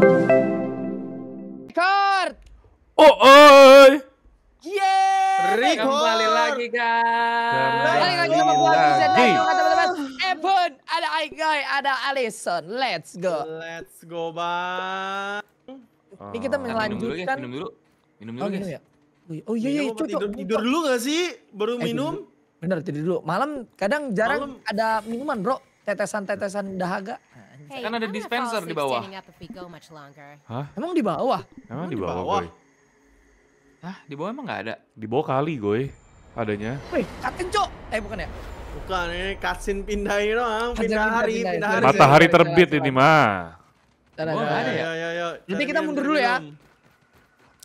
Record. Oh, oi. Yeah. Kembali lagi guys. Kembali lagi sama gua Vincent dan teman-teman. Ebon, ada Aigai, ada Alison. Let's go. Let's go, Bang. Ini kita ah. melanjutkan. Ya, minum dulu, minum dulu, oh, guys. Ya? Oh iya oh, iya itu iya, tidur, tidur dulu gak sih baru eh, minum? Bener tidur dulu. Malam kadang jarang ada minuman, Bro. Tetesan-tetesan dahaga. Hey, kan ada dispenser di bawah. Hah? Emang di bawah? Emang, emang di bawah, Goy? Hah? Di bawah emang nggak ada? Di bawah kali, Goy. Adanya. Wih, katin, Cok! Eh, bukan ya? Bukan, ini kasin pindahin doang. Pindah hari, pindah hari. Matahari terbit ini, mah. Oh, ada, ada ya? Nanti kita mundur dulu ya.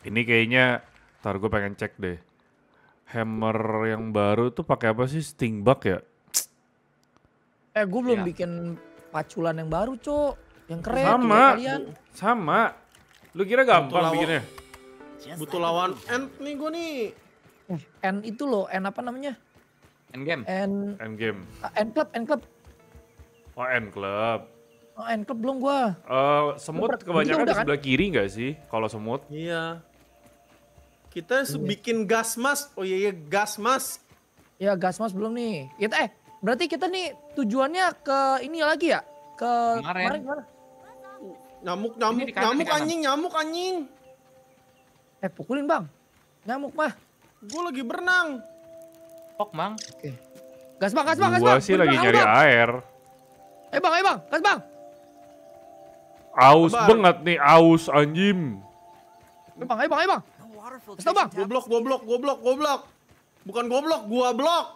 Ini kayaknya, ntar gue pengen cek deh. Hammer yang baru tuh pakai apa sih? Stingbug ya? Eh, gue belum iya. bikin paculan yang baru, Cok. Yang keren sama. kalian. Sama. Lu kira gampang bikinnya? Butuh lawan end nih gua nih. End eh, itu loh, end apa namanya? End game. End, end game. end ah, club, end club. Oh, end club. Oh, end club belum gua. Uh, semut Lu kebanyakan di kan? sebelah kan? kiri gak sih kalau semut? Iya. Kita iya. bikin gas mask. Oh iya, iya gas mask. Ya gas mask belum nih. kita eh Berarti kita nih tujuannya ke ini lagi ya? Ke kemarin, kemarin gimana? Nyamuk, nyamuk, kanan, nyamuk anjing, nyamuk anjing. Eh pukulin bang. Nyamuk mah. Gue lagi berenang. Pok mang. Oke. Gas bang, gas bang, gas bang. Gue sih lagi bang, nyari bang. air. Eh bang, eh bang, gas bang. Aus Abar. banget nih, aus anjim. Eh bang, eh bang, eh bang. Gas bang. Goblok, goblok, goblok, goblok. Bukan goblok, gua blok.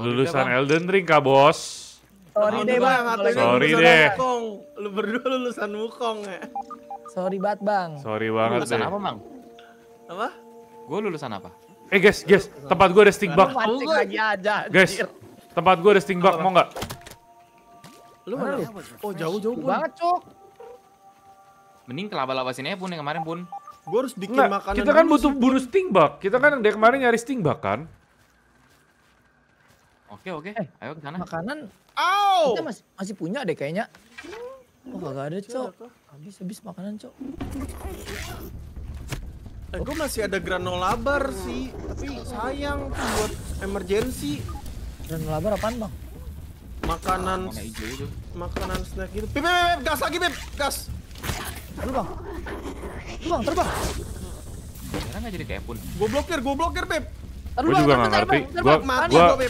Lulusan Elden Ring kak bos? Sorry deh bang, sorry deh. Wukong. Lu berdua lulusan Wukong ya? Sorry banget bang. Sorry banget lulusan deh. apa bang? Apa? Gue lulusan apa? Eh guys, guys, tempat gue ada stink bug. lagi aja. Guys, tempat gue ada stink mau nggak? Lu mana? Oh jauh jauh Banget cok. Mending ke laba sini ya pun yang kemarin pun. Gue harus bikin makanan. Kita kan butuh bunuh stink Kita kan dari kemarin nyari stink kan? Oke oke, eh, ayo ke sana. Makanan Au! kita masih, masih punya deh kayaknya. oh, gak ada cok, habis-habis makanan cok. Eh gue masih ada granola bar sih, tapi sayang buat emergency. Granola bar apaan bang? Makanan, ah, hijau itu. makanan snack gitu. Pip pip pip, gas lagi pip, gas. Bang. Terbang, terbang, terbang. Karena nggak jadi kayak pun. Gue blokir, gue blokir pip. Gue juga nggak ngerti. Gue, gue,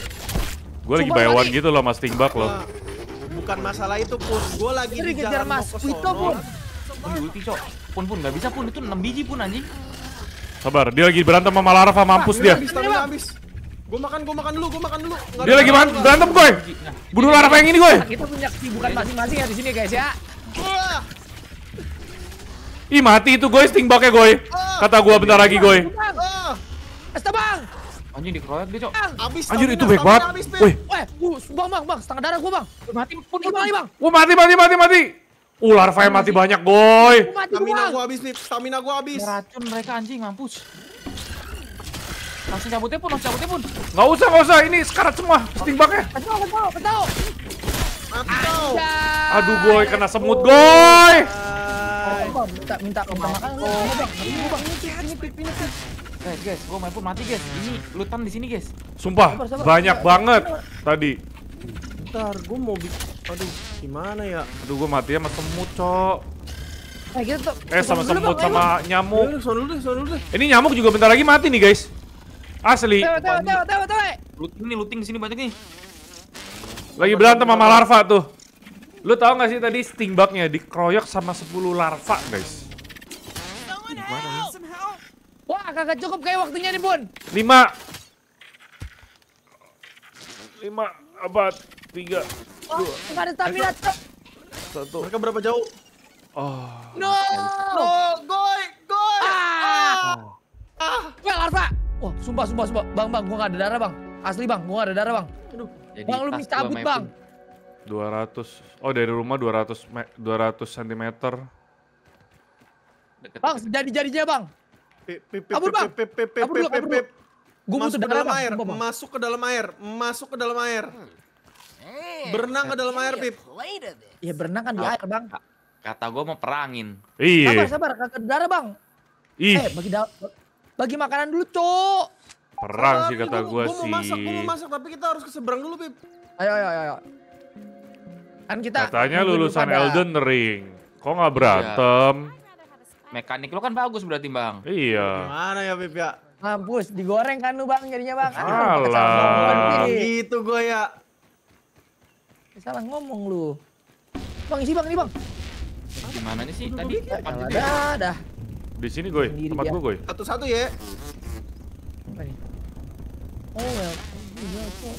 Gue lagi bayawan gitu loh mas Tingbak loh. Eh, bukan masalah itu pun, gue lagi di jalan mas, mau Pun. Pun ulti cok, pun pun nggak bisa pun itu 6 biji pun anjing. Sabar, dia lagi berantem sama Larva mampus dia. Gue makan, gue makan dulu, gue makan dulu. dia lagi berantem gue. Bunuh Larva yang ini gue. Kita punya kesibukan masing-masing ya di sini guys ya. Ih mati itu gue, Stingbaknya gue. Ah. Kata gue bentar lagi gue. Astabang! Anjing dikeroyok dia, Cok. Abis Anjir itu baik banget. Wih, bang, bang, bang, setengah darah gua, Bang. Mati pun gua Bang. Gua mati, mati, mati, mati. Ular uh, mati banyak, boy. Stamina gua habis nih, stamina gua habis. Racun mereka anjing, mampus. Langsung cabutnya pun, langsung cabutnya pun. Enggak usah, enggak usah. Ini sekarat semua stingbaknya. Betul, betul, betul. Aduh, boy, kena semut, boy. Minta minta minta minta, Ini pipinya Guys, eh, guys, gua main pun mati, guys. Ini lutan di sini, guys. Sumpah, sabar, sabar. banyak sabar. banget tadi. Bentar, gua mau aduh, gimana ya? Aduh, gua mati sama semut, Cok. Eh, gitu, eh sama semut sama nyamuk. Ini nyamuk juga bentar lagi mati nih, guys. Asli. Tewa, tewa, tewa, tewa, Looting nih, looting sini banyak nih. Lagi berantem sama larva tuh. Lu tau gak sih tadi stingbugnya dikeroyok sama 10 larva, guys. Wah, kagak cukup kayak waktunya nih, Bun. Lima. Lima, abad. Tiga. Wah, dua. ada stamina, cok. Satu. Mereka berapa jauh? Oh. No! No, goy, goy! Ah! Ah! ah. Well, Arfa! Wah, sumpah, sumpah, sumpah. Bang, bang, gua gak ada darah, bang. Asli, bang, gua gak ada darah, bang. Aduh. Jadi, bang, lu bisa cabut, bang. 200. Oh, dari rumah 200 200 cm. Deket, bang, jadi-jadinya, bang. Kabur bang. Kabur dulu, kabur dulu. Gue masuk ke dalam air, masuk ke dalam air, masuk ke dalam air. Berenang ke dalam air, Pip. Ya berenang kan di air, Bang. Kata gue mau perangin. Iya. Sabar, sabar, kagak darah, Bang. Ih. Eh, bagi bagi makanan dulu, Cok. Perang sih kata gue sih. Gue mau masak, gue mau tapi kita harus ke seberang dulu, Pip. Ayo, ayo, ayo. Kan kita Katanya lulusan Elden Ring. Kok nggak iya. berantem? Mekanik lo kan bagus berarti bang. Iya. Gimana ya Pip ya? Mampus, digoreng kan lu bang jadinya bang. Alah. Gitu gue ya. Salah ngomong lu. Bang isi bang ini bang. Gimana nih sih tadi? Ada, ada. Ya? Di sini gue, tempat gue ya. gue. Satu-satu ya. Apa Oh, well. Ya. Oh, iya,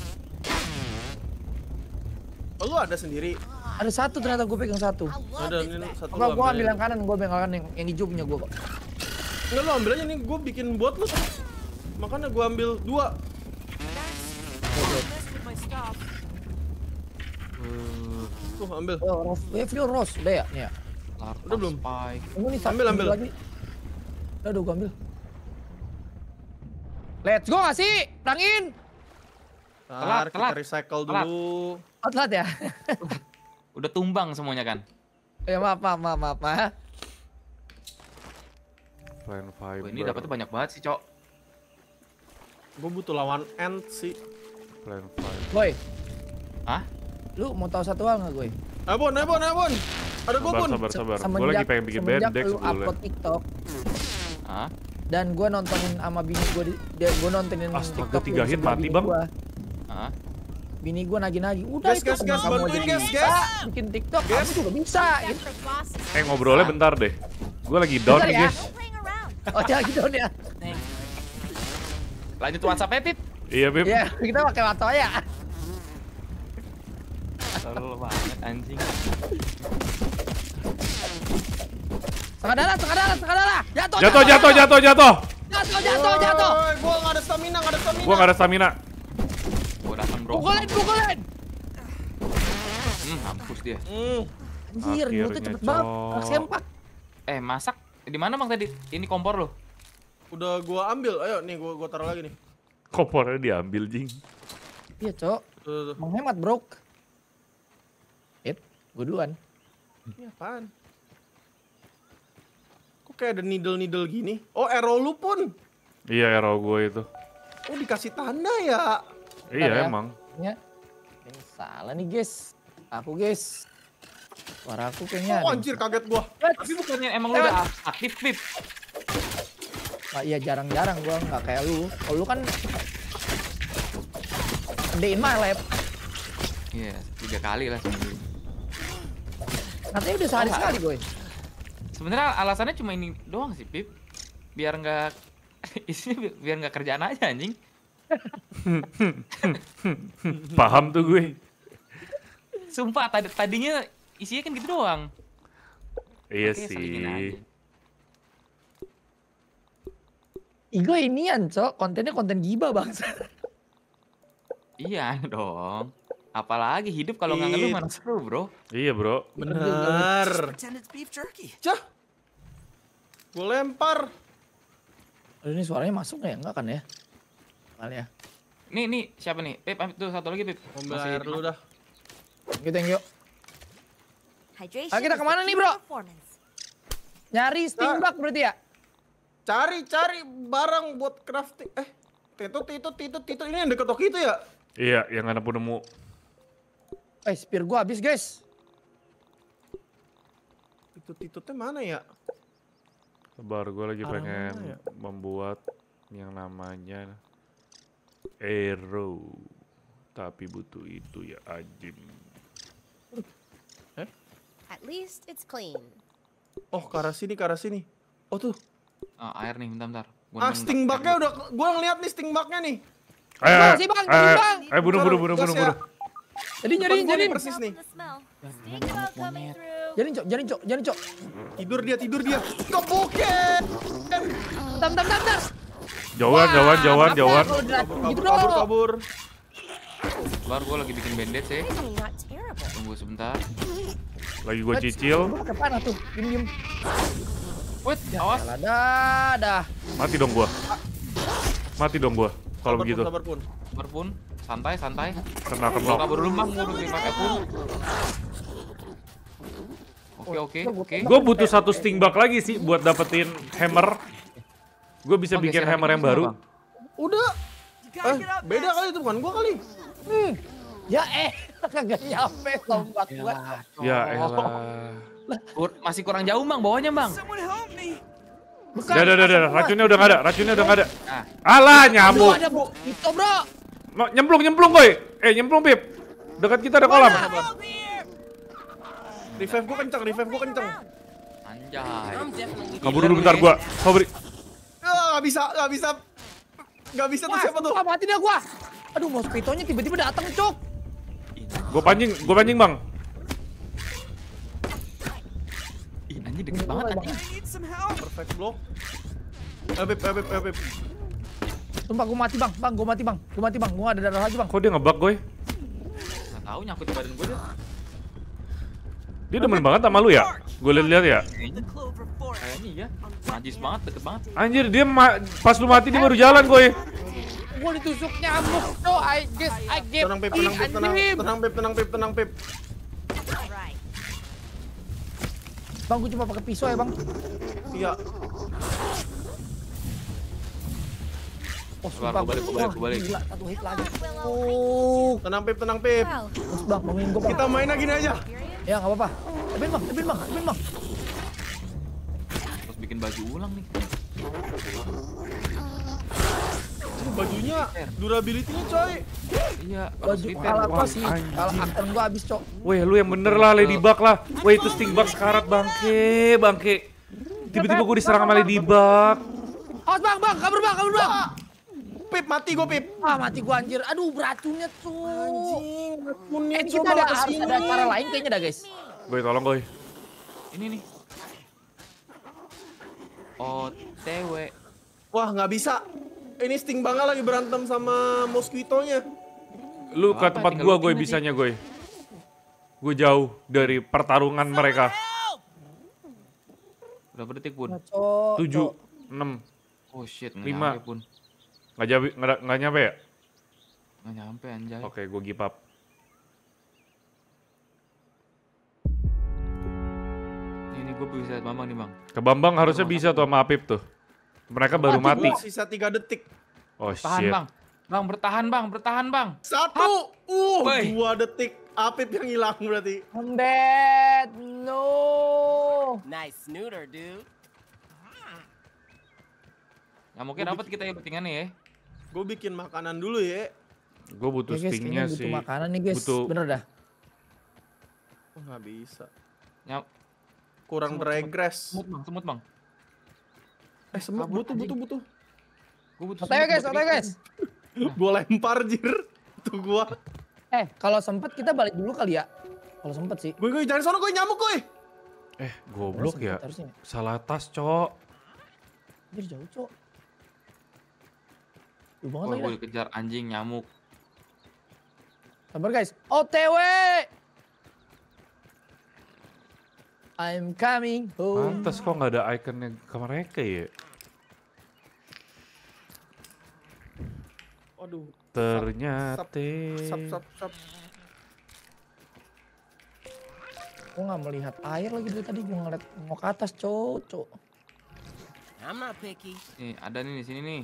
oh, lu ada sendiri? Ada satu ternyata gue pegang satu. Ada ini satu. Gua gue ambil yang kanan, gue pegang kanan yang, yang hijau punya gue kok. Enggak lo ambil aja nih, gue bikin buat lo. Makanya gue ambil dua. Hmm. Tuh ambil. Oh, Ros. Eh, Vio udah ya? Iya. Udah belum? Ini nih, ambil ambil. Lagi. Udah, udah gue ambil. Let's go gak sih? Tangin! telat, kita telat. recycle dulu. Telat, oh, telat ya? Udah tumbang semuanya kan? Ya maaf maaf maaf maaf. Plan fiber. ini dapatnya banyak banget sih, Cok. Gue butuh lawan end sih. Plan fiber. Woi. ah? Lu mau tahu satu hal nggak gue? Abon, abon, abon. Ada gue pun. Sabar, sabar, sabar. Gue lagi pengen bikin bandek lu upload TikTok. ah? Dan gue nontonin sama bini gue, gue nontonin Astaga, TikTok tiga hit mati bang. Gua bini gue nagi-nagi, udah gas, itu gas, gas, kamu aja gas, Ah, bikin tiktok gas. aku juga bisa gitu. eh ngobrolnya bentar deh gue lagi down nih ya. guys oh lagi gitu ya lanjut whatsappnya Pip iya Pip iya kita pakai whatsapp ya Terlalu banget anjing Tengah darah, tengah darah, tengah darah Jatuh, jatuh, jatuh, jatuh, jatuh Jatuh, jatuh, jatuh Gue gak ada stamina, gak ada stamina Gue gak ada stamina bro. Pukulin, pukulin. Hmm, hapus dia. Hmm. Anjir, lu tuh cepet banget. sempak. Eh, masak di mana Bang tadi? Ini kompor lo. Udah gua ambil. Ayo nih gua gua taruh lagi nih. Kompornya diambil, Jing. Iya, Cok. Menghemat, Bro. It, gua duluan. Ini apaan? Kok kayak ada needle-needle gini? Oh, arrow lu pun. Iya, arrow gua itu. Oh, dikasih tanda ya? Iya ya. emang. Ya. Ini salah nih guys. Aku guys. Suara aku kayaknya. Oh anjir kaget gua. Tapi bukannya emang lu udah aktif Pip. Nah, iya jarang-jarang gua nggak kayak lu. Kalau lu kan day in my lab. Iya, yeah, tiga kali lah seminggu. Katanya udah sehari oh, sekali, boy. Sebenarnya alasannya cuma ini doang sih, Pip. Biar nggak isinya biar nggak kerjaan aja anjing. Paham tuh gue. Sumpah tadi tadinya isinya kan gitu doang. Iya Oke, sih. Igo ini Cok. Kontennya konten giba, Bang. iya dong. Apalagi hidup kalau nggak ngeluh mana seru, Bro. Iya, Bro. Bener. Cah. Gue lempar. Ini suaranya masuk nggak ya? Enggak kan ya? Mal ya. Nih, nih, siapa nih? Pip, ambil tuh satu lagi, Pip. Ambil dulu dah. Thank you, thank you. Ah, kita kemana nih, bro? Nyari steampunk nah. berarti ya? Cari, cari barang buat crafting. Eh, itu, itu, itu, itu, Ini yang deket Toki itu ya? Iya, yang mana pun nemu. Eh, spear gua habis, guys. Itu, itu, itu mana ya? Sabar, gua lagi Arang pengen ya? membuat yang namanya Arrow. Tapi butuh itu ya ajim. Eh? At least it's clean. Oh, ke arah sini, ke arah sini. Oh tuh. Oh, air nih, bentar, bentar. Gua ah, stingbaknya udah, gua ngeliat nih stingbaknya nih. Ayo, ayo, ayo, ayo, ayo, bunuh, bunuh, bunuh, bunuh, ya. bunuh. Jadi nyari, Persis nih. Jadi cok, jadi cok, jadi cok. Tidur dia, tidur dia. Keboket. Bentar, bentar, bentar. Jauhan, jauhan, jauhan, ya, jauhan. Kabur, kabur, kabur. Gitu. Luar, gue lagi bikin bandage sih. Eh. Tunggu sebentar. Lagi gue cicil. Pakai tuh. Diem diem. Wait, awas. Dah, dah. Mati dong gua. Ah. Mati dong gua. Kalau begitu. Kabur pun. kabur pun. Santai, santai. Kena kabur. Kabur dulu mah ngurus pakai pun. Oke, oke, oke. Gue butuh satu sting bug lagi sih buat dapetin hammer. Gue bisa bikin hammer yang baru. Apa? Udah. Eh, beda kali itu bukan gue kali. Hmm. Ya eh, kagak nyampe tombak gue. Ya, ya elah. Kur masih kurang jauh bang, bawahnya bang. Bukan, udah, udah, udah, racunnya udah gak ada, racunnya udah gak ada. Nah. Alah, nyamuk. Ada, bu. Itu, bro. Nyemplung, nyemplung, boy. Eh, nyemplung, Pip. Dekat kita ada kolam. Revive gue kenceng, revive gue kenceng. Anjay. Kabur dulu bentar gue, Kabur nggak bisa, nggak bisa. Nggak bisa tuh siapa tuh? mati dia gua. Aduh, mosquito-nya tiba-tiba datang, Cok. Gue pancing, gue pancing, Bang. Ini anjing deket banget anjing. Perfect block. Eh, beb, eh, eh mati, Bang. Bang, gue mati, Bang. gue mati, Bang. Gue ada darah lagi, Bang. Kok dia ngebug, gue? Enggak tahu nyangkut di badan gue dia. Dia demen banget sama lu ya? Gue lihat-lihat ya. Kayaknya iya. banget, deket banget. Anjir, dia pas lu mati dia baru jalan, gue. Gue ditusuknya amuk, so I guess I get Tenang, Pip, tenang, Pip, tenang, tenang, Pip, tenang, Pip, tenang, Pip. Bang, gue cuma pakai pisau ya, Bang. Iya. Oh, sumpah, balik, balik, balik. Gila, satu hit lagi. Oh, tenang, Pip, tenang, Pip. Bang, bangunin gue, Kita main lagi aja. Ya, nggak apa-apa. Ebin, Bang, Ebin, Bang, Ebin, Bang bikin baju ulang nih bajunya durability-nya coy iya baju alat sih. kalau akten gua habis cok weh lu yang bener lah ladybug lah weh itu stingbug sekarat bangke bangke tiba-tiba gua diserang sama ladybug awas bang bang kabur bang kabur bang pip mati gua pip ah mati gua anjir aduh beracunnya tuh anjing beracunnya eh kita ada, ada cara lain kayaknya dah guys Gue tolong gue ini nih OTW. Wah, nggak bisa. Ini Sting Bangga lagi berantem sama Mosquito-nya. Lu ke tempat gua, gue bisanya, gue. Gue jauh dari pertarungan mereka. Berapa detik, pun Tujuh, enam. Oh shit, lima. Pun. Nggak, nyampe pun. nggak nyampe ya? Nggak nyampe, anjay. Oke, gue give up. gue bisa Bambang nih bang. Ke Bambang harusnya bisa tuh sama Apip tuh. Mereka baru mati. Sisa 3 detik. Oh bertahan, shit. Bang. Bang bertahan bang, bertahan bang. Satu, uh, Wey. dua detik. Apip yang hilang berarti. I'm dead. No. Nice snooter, dude. Nah, mungkin dapat kita ya pentingannya ya. Gue bikin makanan dulu ya. Gue butuh ya, stingnya sih. Butuh makanan nih guys, butuh... bener dah. Oh, gak bisa. Nyam, kurang semut, regress. Semut, bang, semut bang. Eh semut butuh, butuh, butuh, Gue butuh otw guys, otw guys. gua lempar jir. Tuh gua. Eh, kalau sempet kita balik dulu kali ya. Kalau sempet sih. Gue, gue jangan sono gue nyamuk gue. Eh, goblok ya. Salah tas, Cok. Jir jauh, Cok. Jauh banget oh, lagi. Gue kejar anjing nyamuk. Sabar guys. OTW. I'm coming home. Pantes kok nggak ada ikonnya ke mereka ya? Aduh. Ternyata. Sap, sap, sap, Gue nggak melihat air lagi dari tadi. Gue ngeliat mau ke atas, cocok. Nama Becky. Nih, ada nih di sini nih.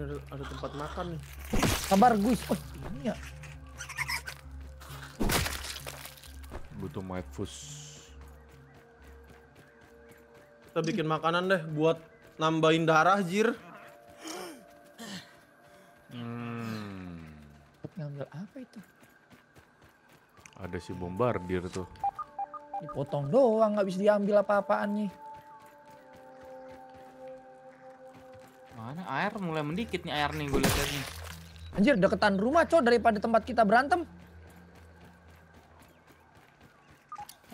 ada, ada tempat makan nih. Kabar gus. Oh, ini ya. butuh food. Kita bikin makanan deh buat nambahin darah, Jir. Hmm. Ngambil apa itu? Ada si bombardir tuh. Dipotong doang, nggak bisa diambil apa-apaan nih. Mana air mulai mendikit nih air nih gue lihat nih. Anjir, deketan rumah, cowok daripada tempat kita berantem.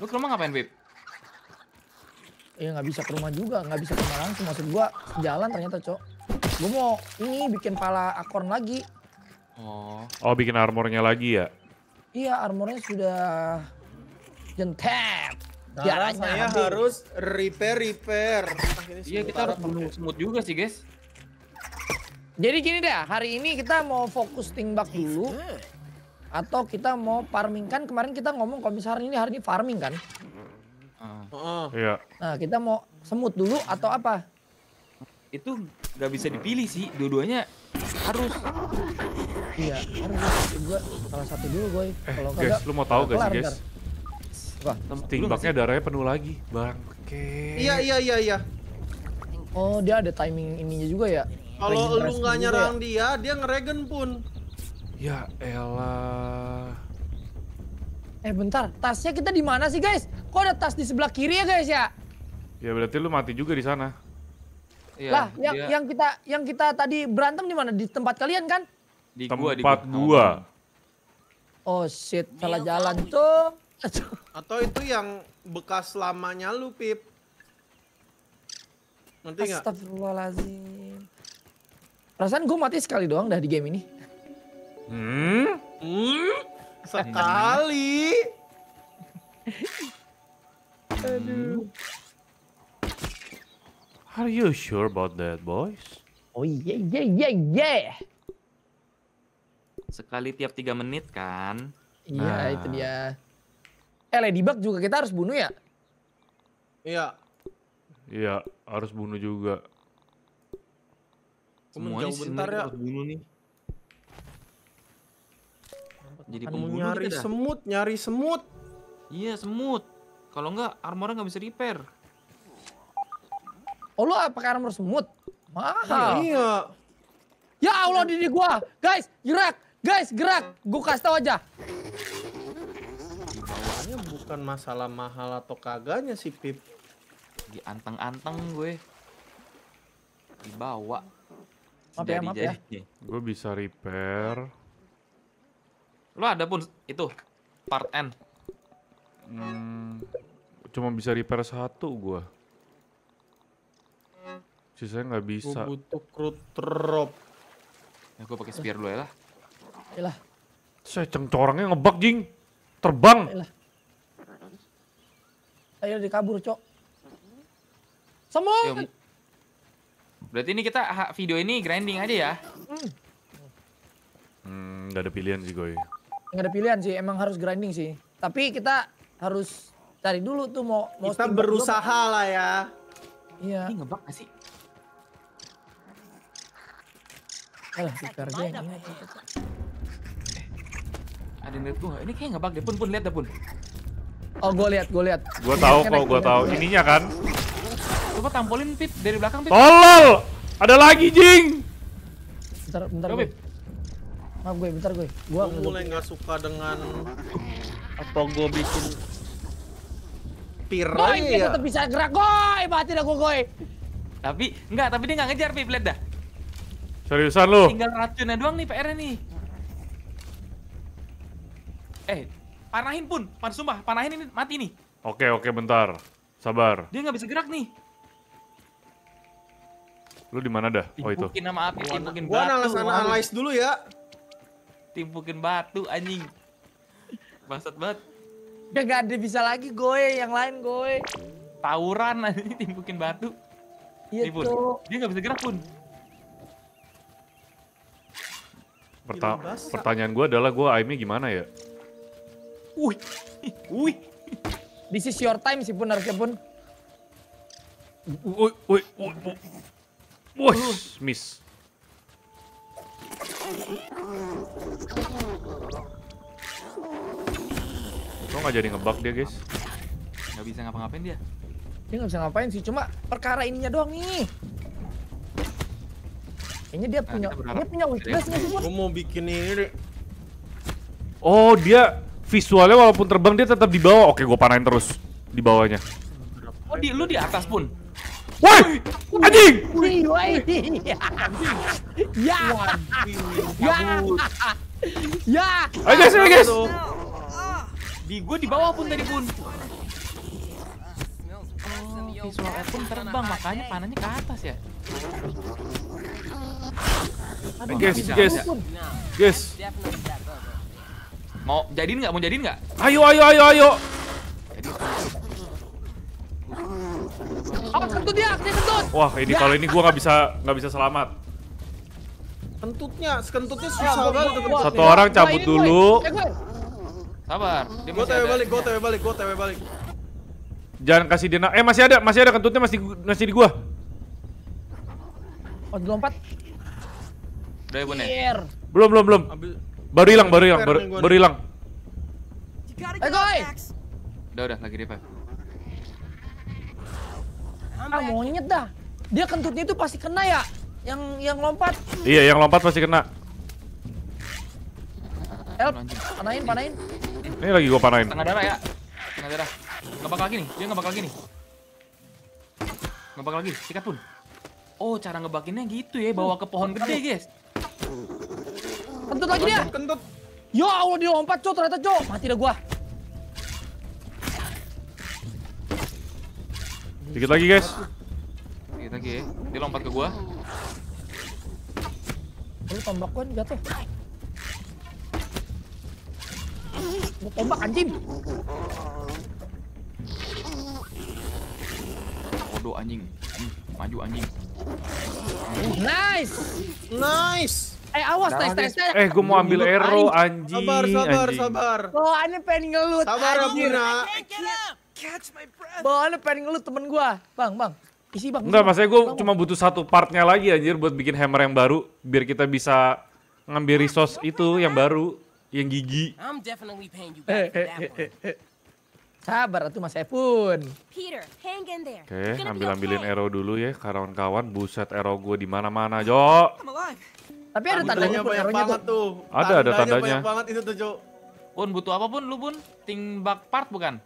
Lu ke rumah ngapain, Bib? Ya nggak bisa ke rumah juga, nggak bisa ke rumah langsung. Maksud gua jalan ternyata, Cok. Gua mau ini bikin pala akorn lagi. Oh. Oh, bikin armornya lagi ya? Iya, armornya sudah jentep. Sekarang nah, saya ambil. harus repair repair. Iya, kita harus bunuh semut juga sih, guys. Jadi gini deh hari ini kita mau fokus tingbak dulu. Iya. Atau kita mau farming kan kemarin kita ngomong komisar ini hari ini farming kan? Uh, iya. Nah kita mau semut dulu atau apa? Itu nggak bisa dipilih sih, dua-duanya harus. Iya, harus juga salah satu dulu gue. Eh, Kalau guys, lu mau tahu gak sih guys? Wah, tingbaknya darahnya penuh lagi, bang. Oke. Iya iya iya iya. Oh dia ada timing ininya juga ya? Kalau lu nggak nyerang ya? dia, dia ngeregen pun. Ya elah. Eh bentar, tasnya kita di mana sih guys? Kok ada tas di sebelah kiri ya guys ya? Ya berarti lu mati juga di sana. Iya, lah, yang, yang kita yang kita tadi berantem di mana? Di tempat kalian kan? Di tempat gua, di gua. Oh shit, salah jalan tuh. Atau itu yang bekas lamanya lu, Pip. Nanti nggak? Astagfirullahaladzim. Perasaan gue mati sekali doang dah di game ini. Hmm? Hmm? Sekali. Aduh. Hmm? Are you sure about that, boys? Oh iya yeah, iya yeah, iya yeah, iya. Sekali tiap tiga menit kan? Iya nah. itu dia. Eh Ladybug juga kita harus bunuh ya? Iya. Iya harus bunuh juga. Semuanya jauh bentar ya. Harus bunuh nih. Jadi kan pembunuh nyari kita gitu dah. semut, nyari semut. Iya, semut. Kalau enggak armornya nggak bisa repair. Oh lu pakai armor semut? Mahal. Iya. Ya Allah diri gua. Guys, gerak. Guys, gerak. Gua kasih tau aja. Bawahnya bukan masalah mahal atau kagaknya sih, Pip. Di anteng anteng gue. Dibawa. Maaf ya, maaf ya. Gue bisa repair lu ada pun itu part N. Hmm, cuma bisa repair satu gua. Sisanya nggak bisa. Gua butuh crude drop. Ya gua pakai spear dulu ya lah. Yalah. Saya cengcorangnya ngebak jing. Terbang. Yalah. Ayo dikabur, Cok. Semua. Berarti ini kita video ini grinding aja ya? Hmm, nggak ada pilihan sih, gue nggak ada pilihan sih emang harus grinding sih tapi kita harus cari dulu tuh mau mau kita berusaha dulu. lah ya iya ini ngebak gak sih Alah, tikar ini. Eh, ada net gua Ini kayak ngebak deh, Pun. Pun, lihat deh, Pun. Oh, gue lihat, gue lihat. Gue tahu kok, gue tahu. Ininya kan. Coba tampolin pit dari belakang pit Tolol! Ada lagi, Jing. Bentar, bentar. Coba, Maaf gue, bentar gue. Gua, gue mulai nggak suka dengan apa gue bikin pirai boy, ya. tetap bisa gerak, goy! Mati dah gue, goy! Tapi, enggak, tapi dia nggak ngejar, Pip, dah. Seriusan lu? Tinggal racunnya doang nih, PR-nya nih. Eh, panahin pun, pan sumpah, panahin ini mati nih. Oke, oke, bentar. Sabar. Dia nggak bisa gerak nih. Lu di mana dah? Oh itu. Mungkin nama api, mungkin Gua analis dulu ya timpukin batu anjing bangsat banget udah gak ada bisa lagi gue yang lain gue tawuran anjing timpukin batu iya tuh dia nggak bisa gerak pun Perta pertanyaan gue adalah gue aimnya gimana ya wih wih this is your time sih pun harusnya pun wih wih wih wih miss kok nggak jadi ngebug dia guys. Nggak bisa ngapa-ngapain dia. Dia nggak bisa ngapain sih, cuma perkara ininya doang nih. Kayaknya dia nah, punya, nah, dia punya weakness nggak sih? Gue mau bikin ini. Oh dia visualnya walaupun terbang dia tetap di bawah. Oke, gue panain terus di bawahnya. Oh di lu di atas pun? Woi, anjing. Wih, woi. Ya. Ya. Ya. Ayo guys, ayo guys. Di gua di bawah pun tadi pun. Oh, visual pun terbang makanya panahnya ke atas ya. guys, guys. Guys. Mau jadiin nggak? Mau jadiin nggak? Ayo, ayo, ayo, ayo. Jadi. Awas kentut dia, dia kentut. Wah, ini kalau ini gua nggak bisa nggak bisa selamat. Kentutnya, sekentutnya susah ya, banget Satu orang cabut dulu. Eh, Sabar, dia gua tewe balik, gua tewe balik, gua tewe balik. Jangan kasih dia Eh, masih ada, masih ada kentutnya masih masih di gua. Oh, lompat. Udah, Bune. Ya? Belum, belum, belum. Baru hilang, baru hilang, baru, hilang. Eh, guys. Udah, udah, lagi revive. Ah monyet dah. Dia kentutnya itu pasti kena ya. Yang yang lompat. Iya, yang lompat pasti kena. Help, panain, panain. Ini lagi gua panain. Tengah darah ya. Tengah darah. Nggak bakal lagi nih, dia nggak bakal lagi nih. Nggak bakal lagi, sikat pun. Oh, cara ngebakinnya gitu ya, bawa ke pohon gede, guys. Kentut lagi dia. Kentut. Ya Allah, dia lompat, Cok. Ternyata, Cok. Mati dah gua. Dikit lagi guys. Dikit lagi ya. Dia lompat ke gua. Lu tombak gua jatuh. Lu tombak anjing. Kodo anjing. Hmm, maju anjing. Nice. Nice. Eh awas, nah, nice, nice, nice. Eh gue mau ambil arrow anjing. Sabar, sabar, anjing. sabar. Oh, ini pengen ngelut. Sabar, Abura my ada paling lu temen gua. Bang, bang. Isi bang. Enggak, maksudnya gue cuma butuh satu partnya lagi anjir buat bikin hammer yang baru. Biar kita bisa ngambil resource itu yang baru. Yang gigi. I'm definitely paying for that one. Sabar tuh Mas Epun. Peter, hang in there. Oke, okay, ambil-ambilin okay. arrow dulu ya kawan-kawan. Buset arrow gue di mana-mana, Jo. Tapi ada tandanya pun arrownya tuh. tuh. Ada, ada tandanya. Banyak banget itu tuh, Jo. Pun butuh apa pun lu, pun, timbak part bukan?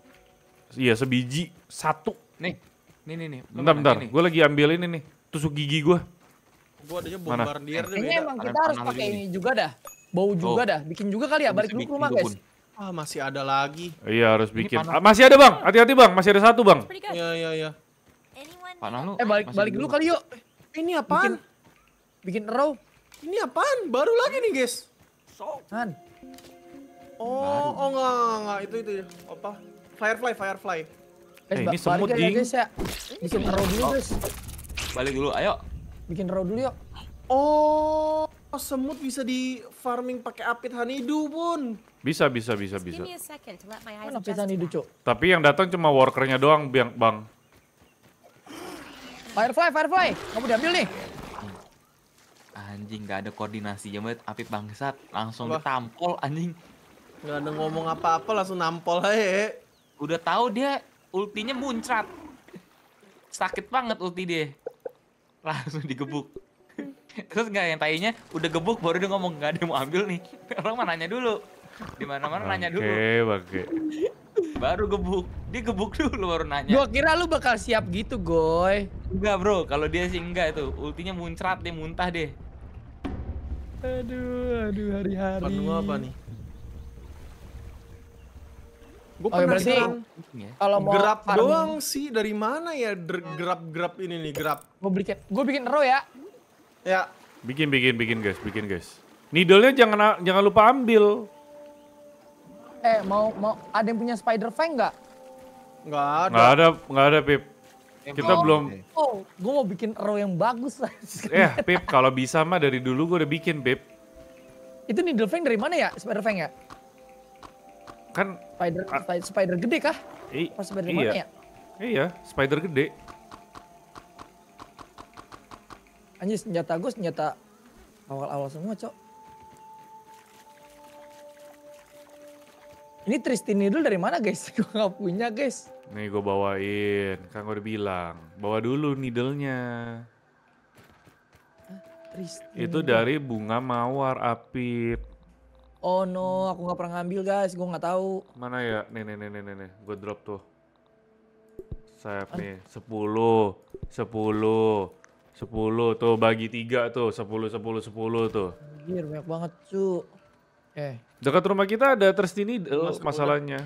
Iya sebiji satu. Nih, nih nih nih. Bentar bentar, gue lagi ambil ini nih tusuk gigi gue. Gue adanya bombardier. Kayaknya emang kita harus pakai ini juga dah. Bau juga oh. dah, bikin juga kali ya balik dulu ke rumah guys. Ah masih ada lagi. Iya harus bikin. Ah, masih ada bang, hati-hati bang, masih ada satu bang. Iya iya iya. Panah lu. Eh balik balik dulu kali yuk. Ini apaan? Bikin, bikin row. Ini apaan? Baru lagi nih guys. So. Kan. Oh, oh enggak, enggak, itu itu ya apa? Firefly, Firefly. eh, eh ini semut ya, ya. Bikin row dulu, oh. guys. Balik dulu, ayo. Bikin row dulu yuk. Oh, semut bisa di farming pakai apit hanidu pun. Bisa, bisa, bisa, bisa. Mana apit hanidu, Cok? Tapi yang datang cuma workernya doang, Bang. bang. Firefly, Firefly, kamu diambil nih. Anjing, gak ada koordinasi ya, banget. Apit bangsat, langsung tampil. ditampol, anjing. Gak ada ngomong apa-apa, langsung nampol aja udah tahu dia ultinya muncrat sakit banget ulti dia langsung digebuk terus nggak yang tainya udah gebuk baru dia ngomong nggak ada yang mau ambil nih orang mana nanya dulu di mana mana nanya dulu oke baru gebuk dia gebuk dulu baru nanya gua kira lu bakal siap gitu goy enggak bro kalau dia sih enggak itu ultinya muncrat dia muntah deh aduh aduh hari-hari apa nih Gue oh, iya, pernah berarti iya. kalau mau gerap doang sih dari mana ya gerap-gerap ini nih gerap. Gue bikin gue bikin row ya. Ya. Bikin bikin bikin guys, bikin guys. Needle-nya jangan jangan lupa ambil. Eh, mau mau ada yang punya spider fang nggak? Nggak ada. Nggak ada, nggak ada Pip. Kita oh, belum. Oh, gue mau bikin row yang bagus. eh, Pip, kalau bisa mah dari dulu gue udah bikin Pip. Itu needle fang dari mana ya, spider fang ya? Kan spider ah. spider, spider gede kah? I, Pas spider iya. mana ya? Iya, spider gede. Anjir senjata gue senjata awal-awal semua, Cok. Ini Tristin Needle dari mana guys? gue gak punya guys. Nih gue bawain, kan gue udah bilang. Bawa dulu needle-nya. Itu dari bunga mawar apit. Oh no, aku nggak pernah ngambil guys, gue nggak tahu. Mana ya? Nih nih nih nih nih, gue drop tuh. Sayap ah. nih, sepuluh, sepuluh sepuluh tuh bagi tiga tuh, sepuluh sepuluh sepuluh tuh. Gir, banyak banget, cu. Eh, dekat rumah kita ada terus eh, oh, masalahnya.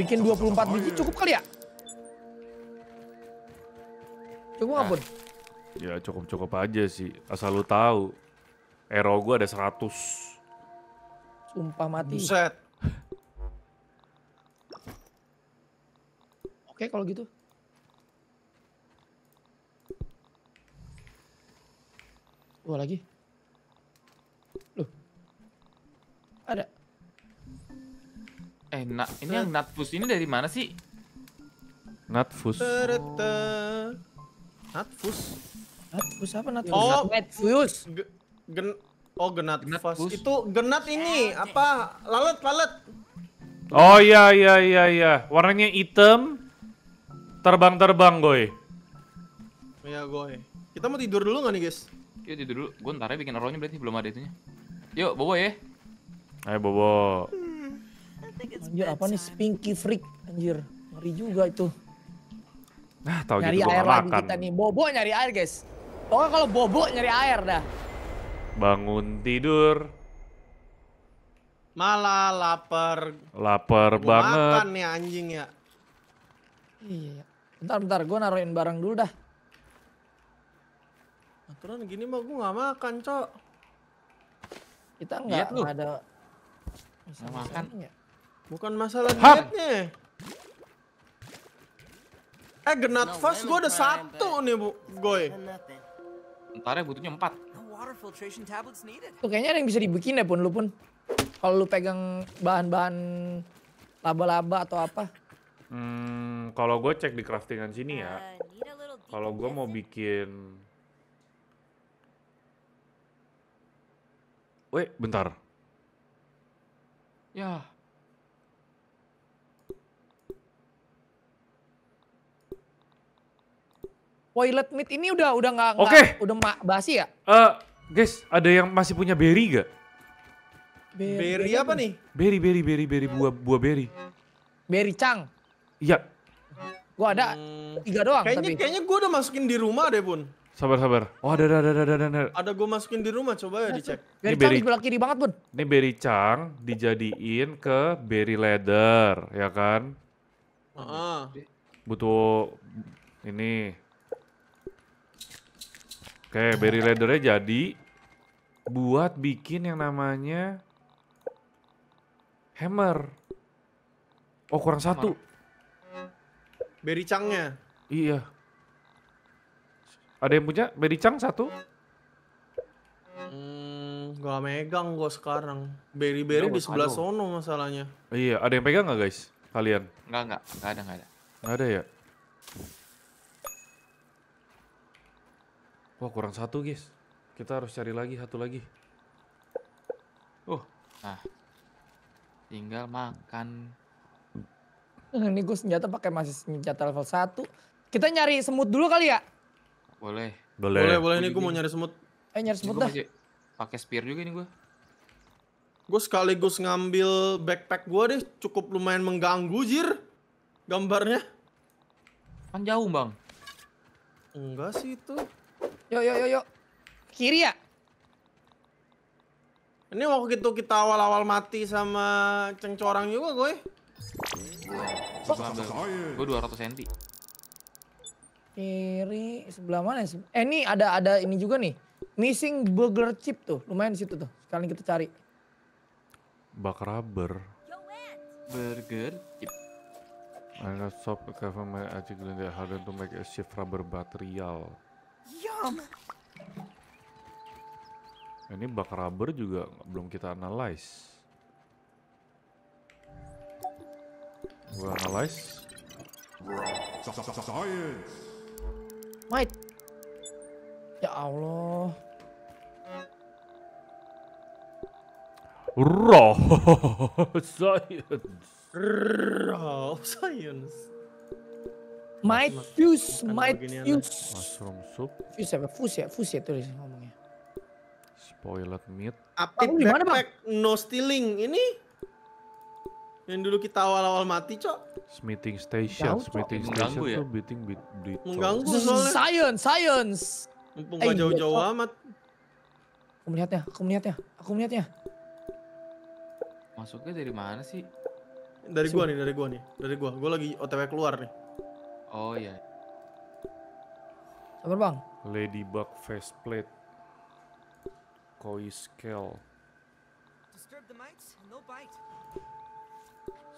Bikin 24 biji cukup kali ya? Cukup Eh. apa? Ya cukup-cukup aja sih, asal lu tahu. Ero gue ada 100. Sumpah mati. Buset. Oke kalau gitu. Dua lagi. Loh. Ada. Eh, na ini yang Natfus ini dari mana sih? Natfus. Oh. Natfus. Natfus apa Natfus? Oh, Natfus. Gen Oh, genat, genat fast. Itu genat ini eh, apa? Lalat, lalat. Oh iya iya iya iya. Warnanya hitam. Terbang-terbang, Goy. Iya, Goy. Kita mau tidur dulu nggak nih, guys? Iya, tidur dulu. Gue ntar ya bikin arrownya berarti belum ada itunya. Yuk, Bobo ya. Ayo, Bobo. anjir, apa nih Spinky Freak? Anjir, ngeri juga itu. Nah, tahu gitu air lagi kita nih. Bobo nyari air, guys. Pokoknya kalau Bobo nyari air dah. Bangun tidur. Malah lapar. Lapar banget. Makan nih anjing ya. Iya. Bentar bentar gue naruhin barang dulu dah. Aturan gini mah gue nggak makan, Cok. Kita nggak ada Bisa makan. Ya. Bukan masalah dietnya. Eh, genat no, fast gue ada satu nih, Bu. Goy. Ntar ya butuhnya empat water filtration Tuh kayaknya ada yang bisa dibikin deh pun lu pun. Kalau lu pegang bahan-bahan laba-laba atau apa. Hmm, kalau gue cek di craftingan sini ya. Uh, kalau gue mau bikin Weh, bentar. Ya. Toilet meat ini udah udah nggak okay. udah basi ya? Eh, uh, Guys, ada yang masih punya berry gak? Berry, berry apa nih? Berry, berry, berry, berry, buah, buah berry. Berry cang? Iya. Gua ada hmm. tiga doang kayaknya, tapi. Kayaknya gua udah masukin di rumah deh, Bun. Sabar, sabar. Oh, ada, ada, ada, ada, ada. Ada, ada gua masukin di rumah, coba ya dicek. Berry cang di sebelah kiri banget, Bun. Ini berry cang dijadiin ke berry leather, ya kan? Uh -huh. Butuh ini Oke, berry leathernya jadi buat bikin yang namanya hammer. Oh, kurang satu. Berry cangnya. Iya. Ada yang punya berry cang satu? Hmm, gak megang gue sekarang. Berry-berry di sebelah aduh. sono masalahnya. Iya, ada yang pegang nggak guys? Kalian? Nggak, nggak. Nggak ada, nggak ada. Nggak ada ya? Wah kurang satu guys. Kita harus cari lagi satu lagi. Oh. Nah. Tinggal makan. Eh, ini gue senjata pakai masih senjata level 1. Kita nyari semut dulu kali ya? Boleh. Boleh. Boleh, boleh. Ini gue mau nyari semut. Eh nyari semut dah. Pakai spear juga ini gue. Gue sekaligus ngambil backpack gue deh. Cukup lumayan mengganggu jir. Gambarnya. Kan jauh bang. Enggak sih itu. Yuk, yuk, yuk, yuk. Kiri ya? Ini waktu itu kita awal-awal mati sama cengcorang juga gue. Gue 200 cm. Kiri sebelah mana? Eh ini ada ada ini juga nih. Missing burger chip tuh. Lumayan di situ tuh. Sekalian kita cari. Bak rubber. Burger chip. I got shop cover my article that hardened to make a shift rubber material. Yum. Ini bak rubber juga belum kita analyze. Gua analyze. Wait. Ya Allah. Raw science. Raw science. My fuse, my fuse. Mushroom soup. Fuse apa? Fuse ya, fuse ya tulis ngomongnya. Spoiled meat. Apa di mana, Bang? No stealing ini. Yang dulu kita awal-awal mati, Cok. Smithing station, smithing station ya? tuh beating beat, beat Mengganggu soalnya. Science, science. Mumpung gak jauh-jauh amat. Aku melihatnya, aku melihatnya, aku melihatnya. Masuknya dari mana sih? Dari gua nih, dari gua nih, dari gua. Gua lagi OTW keluar nih. Oh iya. Apa bang? Ladybug faceplate. Koi scale.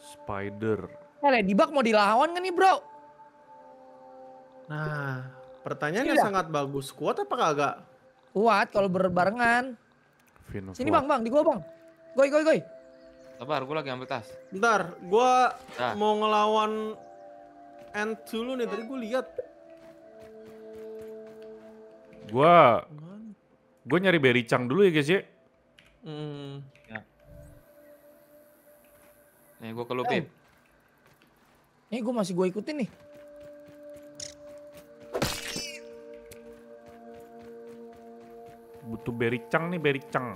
Spider. Eh, Ladybug mau dilawan kan nih bro? Nah, pertanyaannya Tidak. sangat bagus. Kuat apa kagak? Kuat kalau berbarengan. Fin Sini bang, bang, di gua bang. Goi, goi, goi. Sabar, gue lagi ambil tas. Bentar, gue nah. mau ngelawan end dulu nih tadi gue lihat. Gua gue nyari cang dulu ya guys ya. Hmm. Nih gue ke Lupin. Nih eh, gue masih gue ikutin nih. Butuh cang nih beri Cang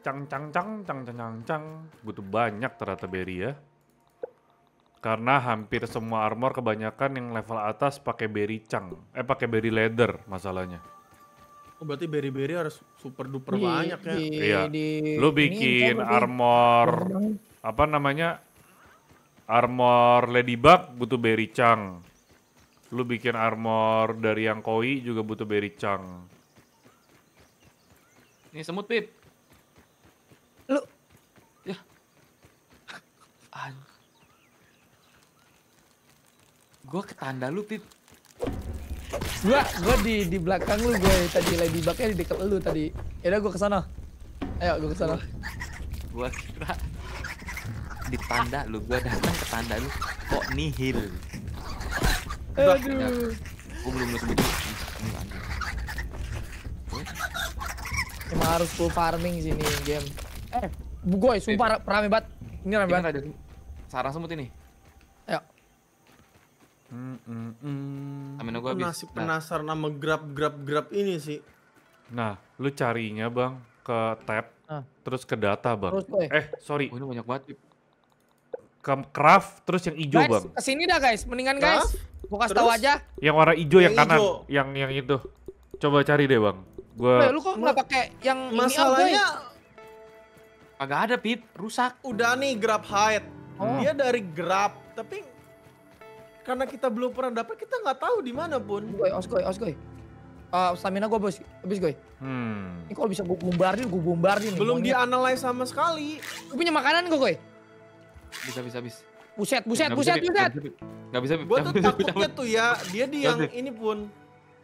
cang cang cang cang cang cang. Butuh banyak ternyata beri ya karena hampir semua armor kebanyakan yang level atas pakai berry cang eh pakai beri leather masalahnya oh berarti beri-beri harus super duper di, banyak ya di, iya di, lu bikin ini, armor apa namanya armor ladybug butuh berry cang lu bikin armor dari yang koi juga butuh berry cang ini semut pip lu ya Gue ketanda lu, Pip. Gua, gua di di belakang lu gue tadi lagi bakal di deket lu tadi. Ya udah gua ke sana. Ayo gua ke sana. Gua, kira di tanda lu, gua datang ke tanda lu kok nihil. Aduh. Gua belum nemu Emang harus full farming sini game. Eh, gue sumpah rame banget. Ini rame banget. Sarang semut ini. Mm, mm, mm. gue masih penasaran sama grab-grab-grab ini sih. Nah, lu carinya bang ke tab, nah. terus ke data bang. Terus, eh, sorry. Oh, ini banyak banget. Ke craft, terus yang hijau guys, kesini dah guys, mendingan guys. buka kasih tahu aja. Yang warna hijau yang, yang kanan, ijo. yang yang itu. Coba cari deh bang. Gua. Boy, lu kok nggak pakai yang masalahnya? Agak ada pip, rusak. Udah nih grab hide. Oh. Dia dari grab, tapi karena kita belum pernah dapat kita nggak tahu di mana pun gue osgoy osgoy uh, ah, stamina gue bos habis gue hmm. ini kalau bisa gue bombardir gue bombardir belum dianalisa sama sekali gue punya makanan gue gue bisa bisa bisa Buset, buset, buset, buset. Gak bisa. Gue tuh takutnya tuh ya, dia di yang ini pun.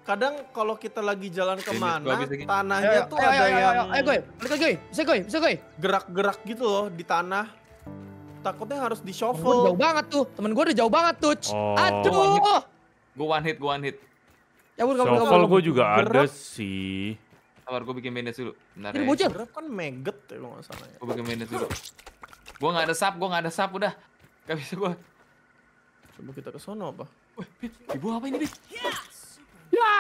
Kadang kalau kita lagi jalan kemana, tanahnya tuh ada yang... Eh, gue, balik gue, bisa gue, bisa gue. Gerak-gerak gitu loh di tanah takutnya harus di shuffle. Jauh banget tuh, temen gue udah jauh banget tuh. Oh. Aduh. Gue one hit, gue one hit. Cabut, ya gua Shuffle gue juga Berap. ada sih. Sabar, gue bikin bandage dulu. Bentar Ini ya. bocil. Grab kan megat ya lo gak salah ya. Gue bikin bandage dulu. Gue gak ada sap, gue gak ada sap, udah. Gak bisa gue. Coba kita ke sono apa? Wih, ibu apa ini, Bi? Ya!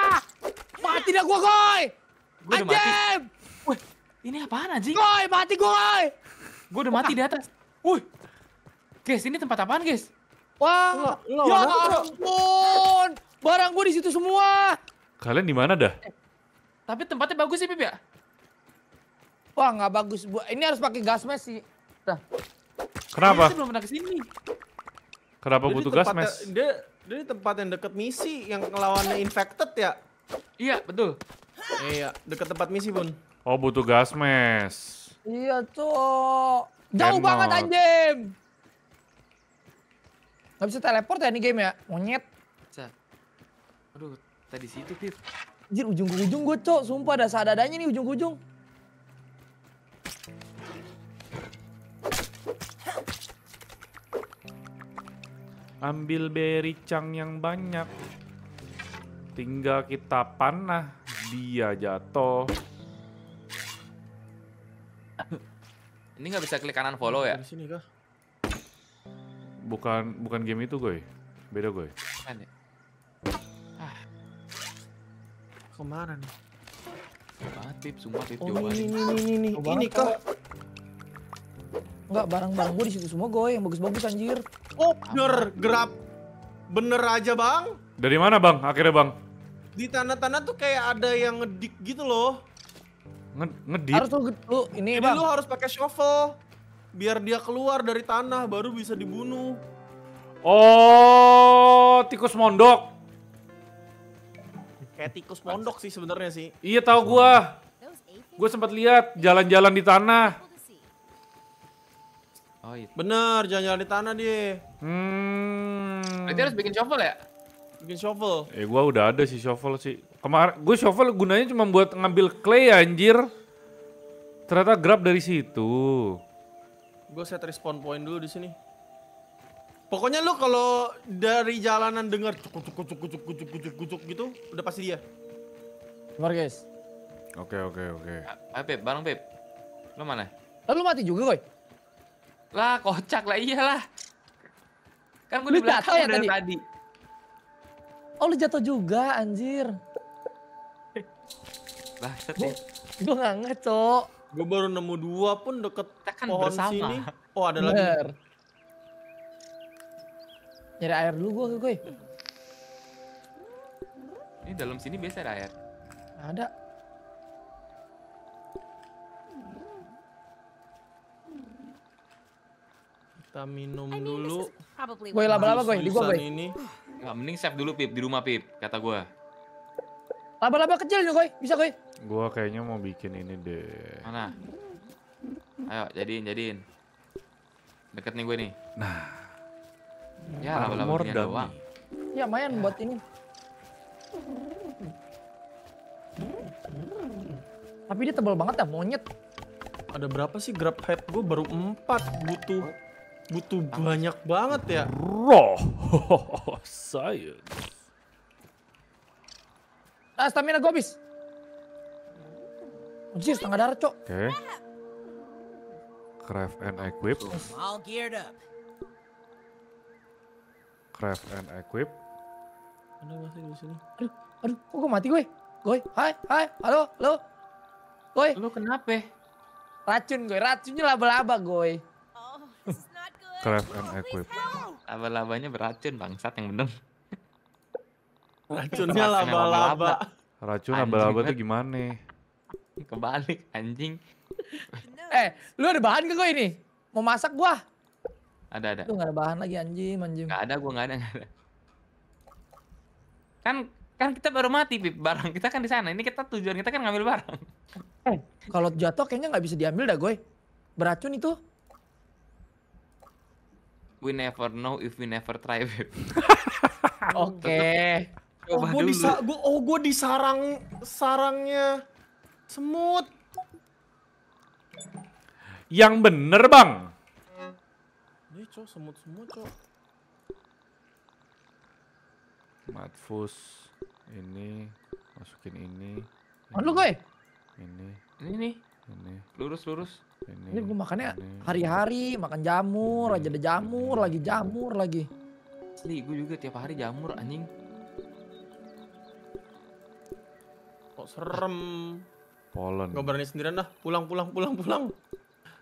Mati dah gue, Goy! Gue udah mati. Wih, ini apaan anjing? Goy, mati gue, Goy! Gue udah mati di atas. Wih, Guys, ini tempat apaan, guys? Wah, lo, lo, ya lo, ampun. Barang gue di situ semua. Kalian di mana dah? Eh, tapi tempatnya bagus sih, Pip ya? Wah, nggak bagus. Ini harus pakai gas mask sih. Dah. Kenapa? Ini belum pernah kesini. Kenapa butuh gas mask? Dia, dia di tempat yang deket misi yang lawannya infected ya? Iya, betul. Iya, deket tempat misi, Bun. Oh, butuh gas mask. Iya, tuh. Jauh Cannot. banget anjing. Gak bisa teleport ya ini game ya? Monyet. Bisa. Aduh, tadi situ, Pip. Anjir, ujung ke ujung gue, Cok. Sumpah, ada sadadanya nih ujung ke ujung. Ambil cang yang banyak. Tinggal kita panah. Dia jatuh. Ini nggak bisa klik kanan follow ya? Di sini kah? Bukan bukan game itu, gue, Beda, gue. kemarin ya? Ah. Kemana nih? tip, semua tip oh, jawaban. Ini, ini, ini, ini. Oh, ini kah? Enggak, barang-barang gue di situ semua, gue Yang bagus-bagus, anjir. Oh, bener. Gerap. Bener aja, Bang. Dari mana, Bang? Akhirnya, Bang? Di tanah-tanah tuh kayak ada yang ngedik gitu loh. ngedit. Harus lu, lu ini Jadi bang. lu harus pakai shovel biar dia keluar dari tanah baru bisa dibunuh. Oh, tikus mondok. Kayak tikus mondok sih sebenarnya sih. Iya tahu gua. Gue sempat lihat jalan-jalan di tanah. Oh, iya. Bener, jalan-jalan di tanah dia. Hmm. Jadi harus bikin shovel ya? Bikin shovel. Eh, gua udah ada sih shovel sih. Kemarin gue shovel gunanya cuma buat ngambil clay anjir. Ternyata grab dari situ. Gue set respawn point dulu di sini. Pokoknya lu kalau dari jalanan dengar cukup cukup cukup cukup cukup cukup gitu, udah pasti dia. Sabar guys. Oke oke oke. Okay. Ayo Pip, bareng Pip. Lu mana? Lah eh, lu mati juga, Goy. Lah kocak lah iyalah. Kan gue di belakang ya tadi. tadi. Oh lu jatuh juga anjir. Lah, ya. Gue gak ngecok. Gue baru nemu dua pun deket Kita kan pohon bersama. sini. Oh ada Bener. lagi. Nyari air dulu gue, gue. Ini dalam sini biasa ada air. Ada. Kita minum dulu. Gue laba-laba gue, di gue gue. Ini. nggak mending save dulu Pip, di rumah Pip, kata gue. Laba-laba kecil juga gue, bisa gue. Gua kayaknya mau bikin ini deh. Mana? Ayo, jadiin, jadiin. Deket nih gue nih. Nah. Ya, lama-lama doang. Ya, main ya. buat ini. Tapi dia tebal banget ya, monyet. Ada berapa sih grab head gue? Baru empat Butuh butuh banyak banget ya. Roh. Science. Ah, stamina gue habis. Anjir setengah darah cok. Oke. Okay. Craft and equip. All geared up. Craft and equip. Ada masih di sini. Aduh, aduh, kok gue mati gue? Gue, hai, hai, halo, halo. Gue. Lu kenapa? Racun gue, racunnya laba-laba gue. Oh, Craft and equip. Laba-labanya beracun bangsat yang bener. Racunnya laba-laba. Racun laba-laba tuh gimana? Kebalik anjing. eh, lu ada bahan gak gue ini? Mau masak gua? Ada ada. Lu gak ada bahan lagi anjing, anjing. Gak ada gua gak ada, gak ada. Kan kan kita baru mati pip barang kita kan di sana. Ini kita tujuan kita kan ngambil barang. Eh, kalau jatuh kayaknya nggak bisa diambil dah, gue. Beracun itu. We never know if we never try, Oke. Okay. oh, gue gua, oh, gue di sarang sarangnya Semut. Yang bener, Bang. Ini cok, semut semua, cok. Matfus. Ini. Masukin ini. Oh, ini. Lu, gue. Ini. Ini, Ini. Lurus, lurus. Ini, ini gue makannya hari-hari. Makan jamur, aja ada jamur, lagi jamur, lagi. Asli, gue juga tiap hari jamur, anjing. Kok serem. Polen. Gak berani sendirian dah. Pulang, pulang, pulang, pulang.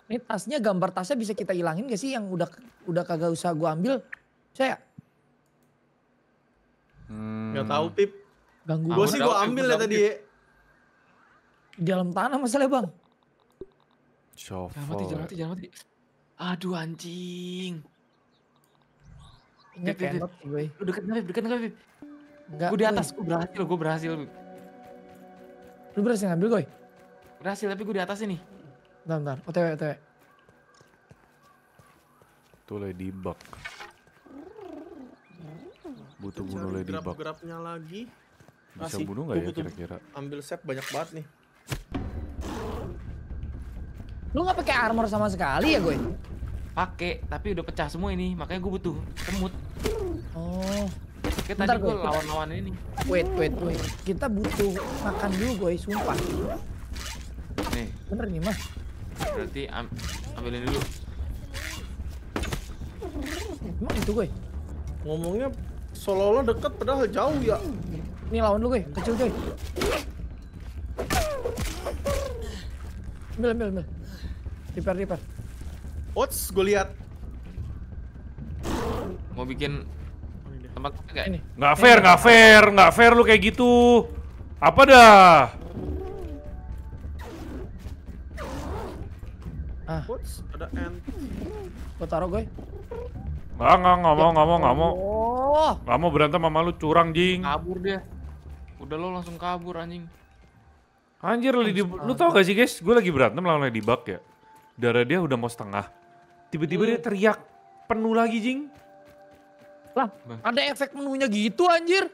Ini tasnya gambar tasnya bisa kita hilangin gak sih yang udah udah kagak usah gue ambil? Saya. Hmm. Gak tau Pip. Ganggu. Gue sih gue ambil ya tadi. Di dalam tanah masalah bang. Shuffle. Jangan mati, jangan mati, jangan mati. Aduh anjing. Ini kenot gue. Lu deket gak Pip? Deket gak Pip? Gue di atas, gue berhasil, gue berhasil. Lu berhasil ngambil gue? Berhasil tapi gue di atas ini. Bentar, bentar. OTW, OTW. Tuh ladybug. Butuh bunuh ladybug. Grab-grabnya lagi. Bisa bunuh gak ya kira-kira? Ambil set banyak banget nih. Lu gak pakai armor sama sekali ya gue? Pake, tapi udah pecah semua ini, makanya gue butuh temut. Oh. Kita tadi gue lawan-lawan ini. Wait, wait, wait. Kita butuh makan dulu, gue sumpah. Bener nih mas. Berarti am ambilin dulu. Emang itu gue. Ngomongnya seolah-olah deket padahal jauh ya. Nih lawan lu gue, kecil gue. Ambil, ambil, ambil. Repair, repair. Ots, gue lihat. Mau bikin tempat nggak ini? Nggak fair, nggak fair, nggak fair lu kayak gitu. Apa dah? Ah. ada end? Gua taruh gue. Enggak, enggak, enggak mau, enggak mau, enggak mau. Oh. Enggak mau berantem sama lu curang, Jing. Kabur dia. Udah lo langsung kabur anjing. Anjir, Lady, lu tau gak sih guys, gue lagi berantem lawan Ladybug ya. Darah dia udah mau setengah. Tiba-tiba dia hmm. teriak penuh lagi, Jing. Lah, ada efek menunya gitu anjir.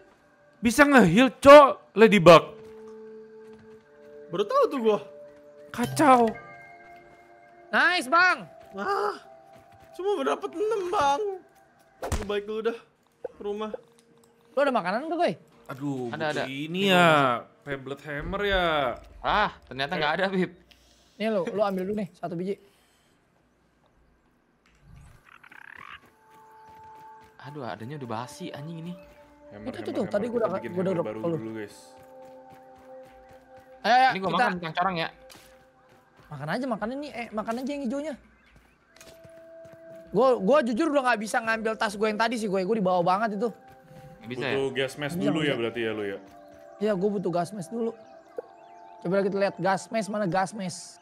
Bisa nge-heal, co, Ladybug. Baru tau tuh gua. Kacau. Nice bang. ah, cuma dapat 6 bang. Lu baik dulu dah ke rumah. Lu ada makanan enggak, koi? Aduh, ada, ada. ini ya, Pebble hammer ya. Ah, ternyata nggak ada, Bib. Nih lo, lo ambil dulu nih, satu biji. Aduh, adanya udah basi anjing ini. Hammer, itu tuh, hammer. tadi gue udah gue udah baru dulu, guys. ayo, ini gue makan yang corang ya. Makan aja, makan ini, eh, makan aja yang hijaunya. Gue gua jujur udah nggak bisa ngambil tas gue yang tadi sih gue, gue dibawa banget itu. Bisa butuh ya? gas mask iya, dulu ya berarti ya lu ya? Iya, gue butuh gas mask dulu. Coba kita lihat gas mask mana gas mask.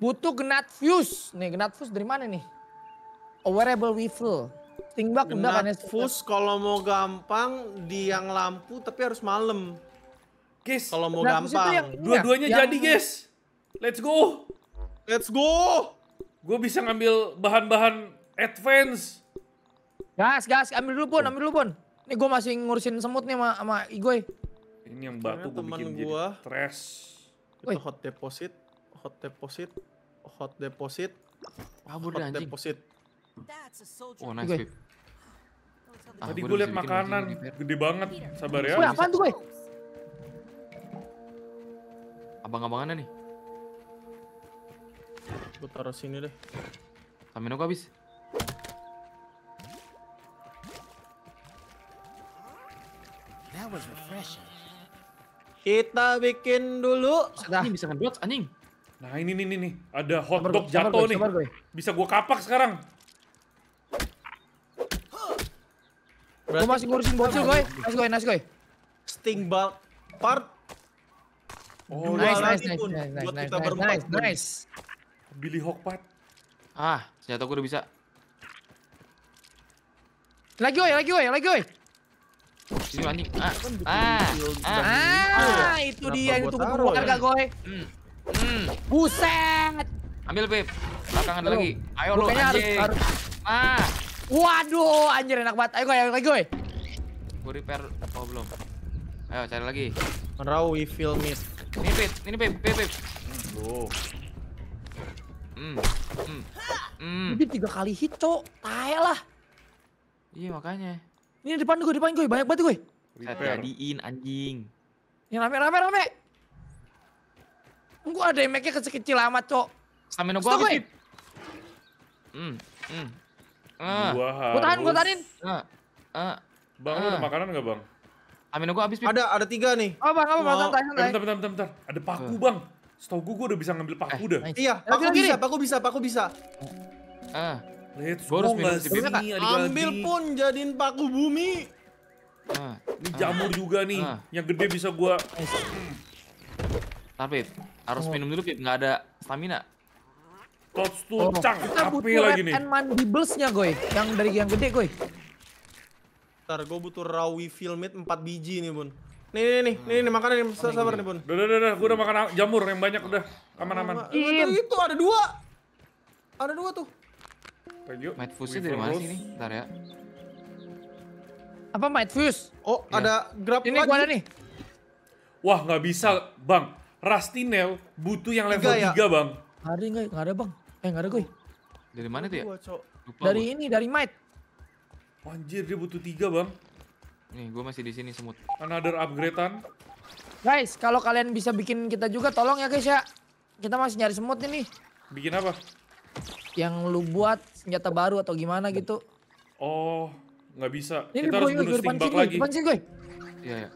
Butuh genat fuse. Nih, genat fuse dari mana nih? A wearable rifle. Tingbak udah kan ya? Fuse kalau mau gampang di yang lampu tapi harus malam. Guys, kalau mau nah, gampang, ya? dua-duanya yang... jadi, guys. Let's go. Let's go. Gue bisa ngambil bahan-bahan advance. Gas, gas, ambil dulu pun, ambil dulu pun. Ini gue masih ngurusin semut nih sama, sama Igoy. Ini yang batu gue bikin gua, jadi trash. Itu hot deposit, hot deposit, hot deposit, Kabur hot anjing. deposit. Oh nice Tadi ah, gue liat makanan, gede banget, sabar ya. Gue apaan tuh gue? abang-abangannya nih. Gue taruh sini deh. Stamina gue habis. That was refreshing. Kita bikin dulu. Nah, bisa ngedot anjing. Nah ini nih nih nih, ada hotdog jatuh nih. Gue. Bisa gue kapak sekarang. Gue masih ngurusin bocil gue. Nice gue, nice gue. Sting bug part Oh, nice, nice, nice, nice, nice, buat nice, kita nice, berempat. Nice, nice. Billy Hokpat. Ah, senjata gue udah bisa. Lagi oi, lagi oi, lagi oi. Sini anjing. Ah, kan ah, ah, ah, ah itu dia yang ditunggu gua ya? gak goy. Hmm. Hmm. Buset. Ambil, Beb. ada lagi. Ayo lo, anjing. Ah. Waduh, anjir enak banget. Ayo goy, ayo goy. Gue repair apa oh, belum. Ayo cari lagi. Raw we feel miss. Ini pip, ini pip, pip, pip. Hmm. Hmm. Hmm. tiga kali hit, cok. Tai lah. Iya, makanya. Ini depan gue, depan gue. Banyak banget gue. Jadiin anjing. Ini rame, rame, rame. Gue ada damage-nya kecil-kecil amat, cok. Stamina gue habis. Hmm. Hmm. Ah. Gua tahan, gua tahanin. Ah. Ah. Bang, ah. lu ada makanan gak, Bang? Amin, gua habis. Ada ada tiga nih. Oh bang, apa bang? Bentar, bentar, bentar, bentar. Ada paku bang. Setahu gua gua udah bisa ngambil paku eh, dah. Iya, paku bisa, paku bisa, paku bisa. Ah. Eh. Let's go nggak sini Ambil pun jadiin paku bumi. Ah. Ini jamur juga nih, yang gede bisa gua. Tapi harus minum dulu Pip, Gak ada stamina. Tots tuh cang, tapi lagi nih. And mandiblesnya goy. yang dari yang gede goy. Ntar gue butuh raw refill meat 4 biji nih bun Nih nih nih, nih, nih makanan nih sabar, nih bun Udah udah udah, gue udah makan jamur yang banyak udah Aman-aman iya, Itu itu ada dua Ada dua tuh Thank you Mad Fuse dari mana sih nih? Ntar ya Apa Mad Fuse? Oh ya. ada grab Ini gue ada nih Wah nggak bisa bang Rastinel butuh yang level 3 ya? bang Gak ada nggak ada bang Eh nggak ada gue Dari mana tuh ya? Lupa dari ini, dari Might Anjir dia butuh tiga bang. Nih gue masih di sini semut. Another upgradean. Guys kalau kalian bisa bikin kita juga tolong ya guys ya. Kita masih nyari semut ini. Bikin apa? Yang lu buat senjata baru atau gimana gitu. Oh nggak bisa. Ini kita harus bunuh timbang lagi. Depan sini gue. Iya ya.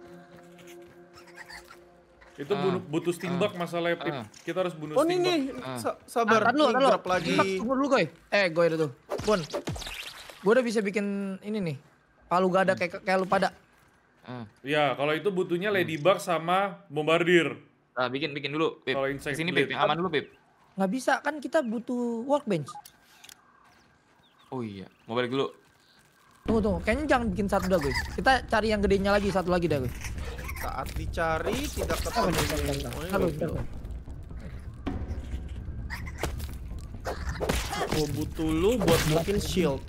Itu uh, bunuh, butuh timbang ah. uh, masalahnya ya. Uh. Kita harus bunuh oh, Oh ini nih. Uh. sabar. Ah, tunggu lu, Lagi. Tunggu dulu guys. Eh gue itu tuh. Gue udah bisa bikin ini nih. Palu gada hmm. kayak kayak lu pada. Hmm. Ya, kalau itu butuhnya ladybug sama bombardir. Nah, bikin bikin dulu, Pip. Kalau insect sini Pip, aman dulu, Pip. Nggak bisa, kan kita butuh workbench. Oh iya, mau balik dulu. Tunggu, tunggu. Kayaknya jangan bikin satu dah, guys. Kita cari yang gedenya lagi, satu lagi dah, guys. Saat dicari tidak ketemu. Oh, satu. Gue butuh lu buat bikin shield.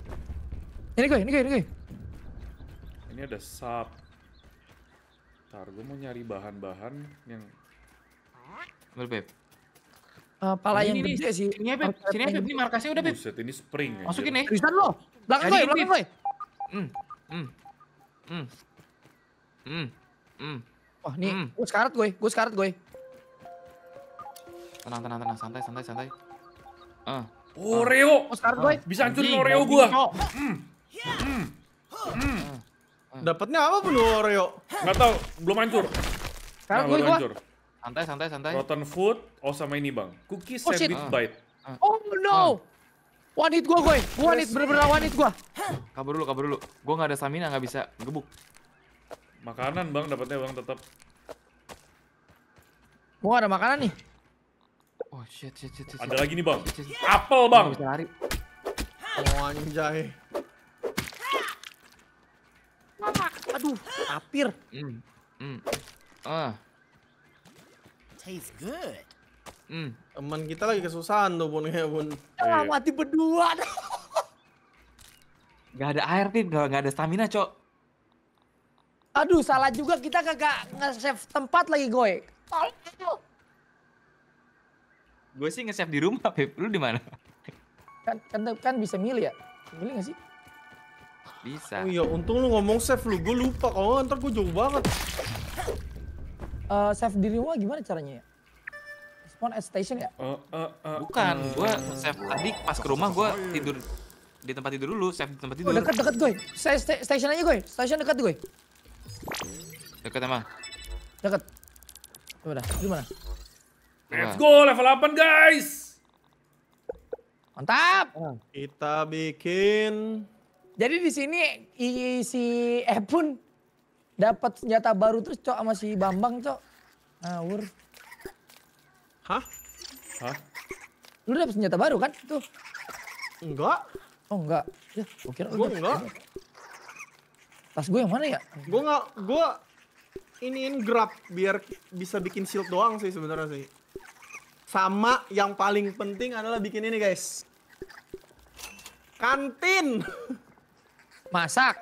Ini gue, ini gue, ini gue. Ini ada sap. Ntar gue mau nyari bahan-bahan yang... Bener, Beb. Uh, pala ini, yang ini, gede sih. Sini Beb. Sini Beb. Ini markasnya udah, Beb. Buset, ini spring. Masukin ya. Tristan, lo. Belakang gue, belakang gue. Hmm, hmm, hmm, hmm, hmm. Wah, nih, hmm. gue sekarat gue, gue sekarat gue. Tenang, tenang, tenang. Santai, santai, santai. Uh. Oreo. Oh, uh. Bisa hancurin Oreo gua. Mm. Hmm. Dapatnya apa penuh Oreo? Gak tau, belum hancur. Sekarang nah, gue hancur. Santai, santai, santai. Rotten food, oh sama ini bang. Cookie oh, sandwich uh. bite. Ah. Oh no! Uh. One hit gue, gue. one hit, bener-bener one hit gue. Kabur dulu, kabur dulu. Gue gak ada stamina, gak bisa gebuk. Makanan bang, dapatnya bang tetap. Gue gak ada makanan nih. Oh shit, shit, shit, shit. Ada lagi nih bang. Apel bang. Gak bisa lari. Oh anjay. Aduh, tapir. Hmm, hmm. Ah. Tastes good. Hmm. Teman kita lagi kesusahan tuh, Bun. Ya, bun. Ah, mati berdua. gak ada air, tin, Gak, gak ada stamina, Cok. Aduh, salah juga kita kagak nge-save tempat lagi, Goy. Gue sih nge-save di rumah, Pip. Lu di mana? Kan, kan kan bisa milih ya? Milih gak sih? Bisa. Oh iya, untung lu ngomong save lu. Gue lupa kalau ntar gue jauh banget. Uh, eh, save dirimu gimana caranya ya? Spawn at station ya? Uh, uh, uh, Bukan, uh, gue save tadi pas ke rumah gue tidur di tempat tidur dulu, save di tempat oh, tidur. Oh, dekat dekat gue. Saya st station aja gue. Station dekat gue. Dekat emang. Dekat. Udah, gimana? Let's go level 8 guys. Mantap. Kita bikin jadi di sini si pun dapat senjata baru terus cok sama si Bambang cok. Ngawur. Hah? Hah? Lu dapet senjata baru kan tuh? Enggak. Oh enggak. Ya, gua kira gua enggak. Tas gue yang mana ya? Gue enggak, gue iniin grab biar bisa bikin shield doang sih sebenarnya sih. Sama yang paling penting adalah bikin ini guys. Kantin. Masak.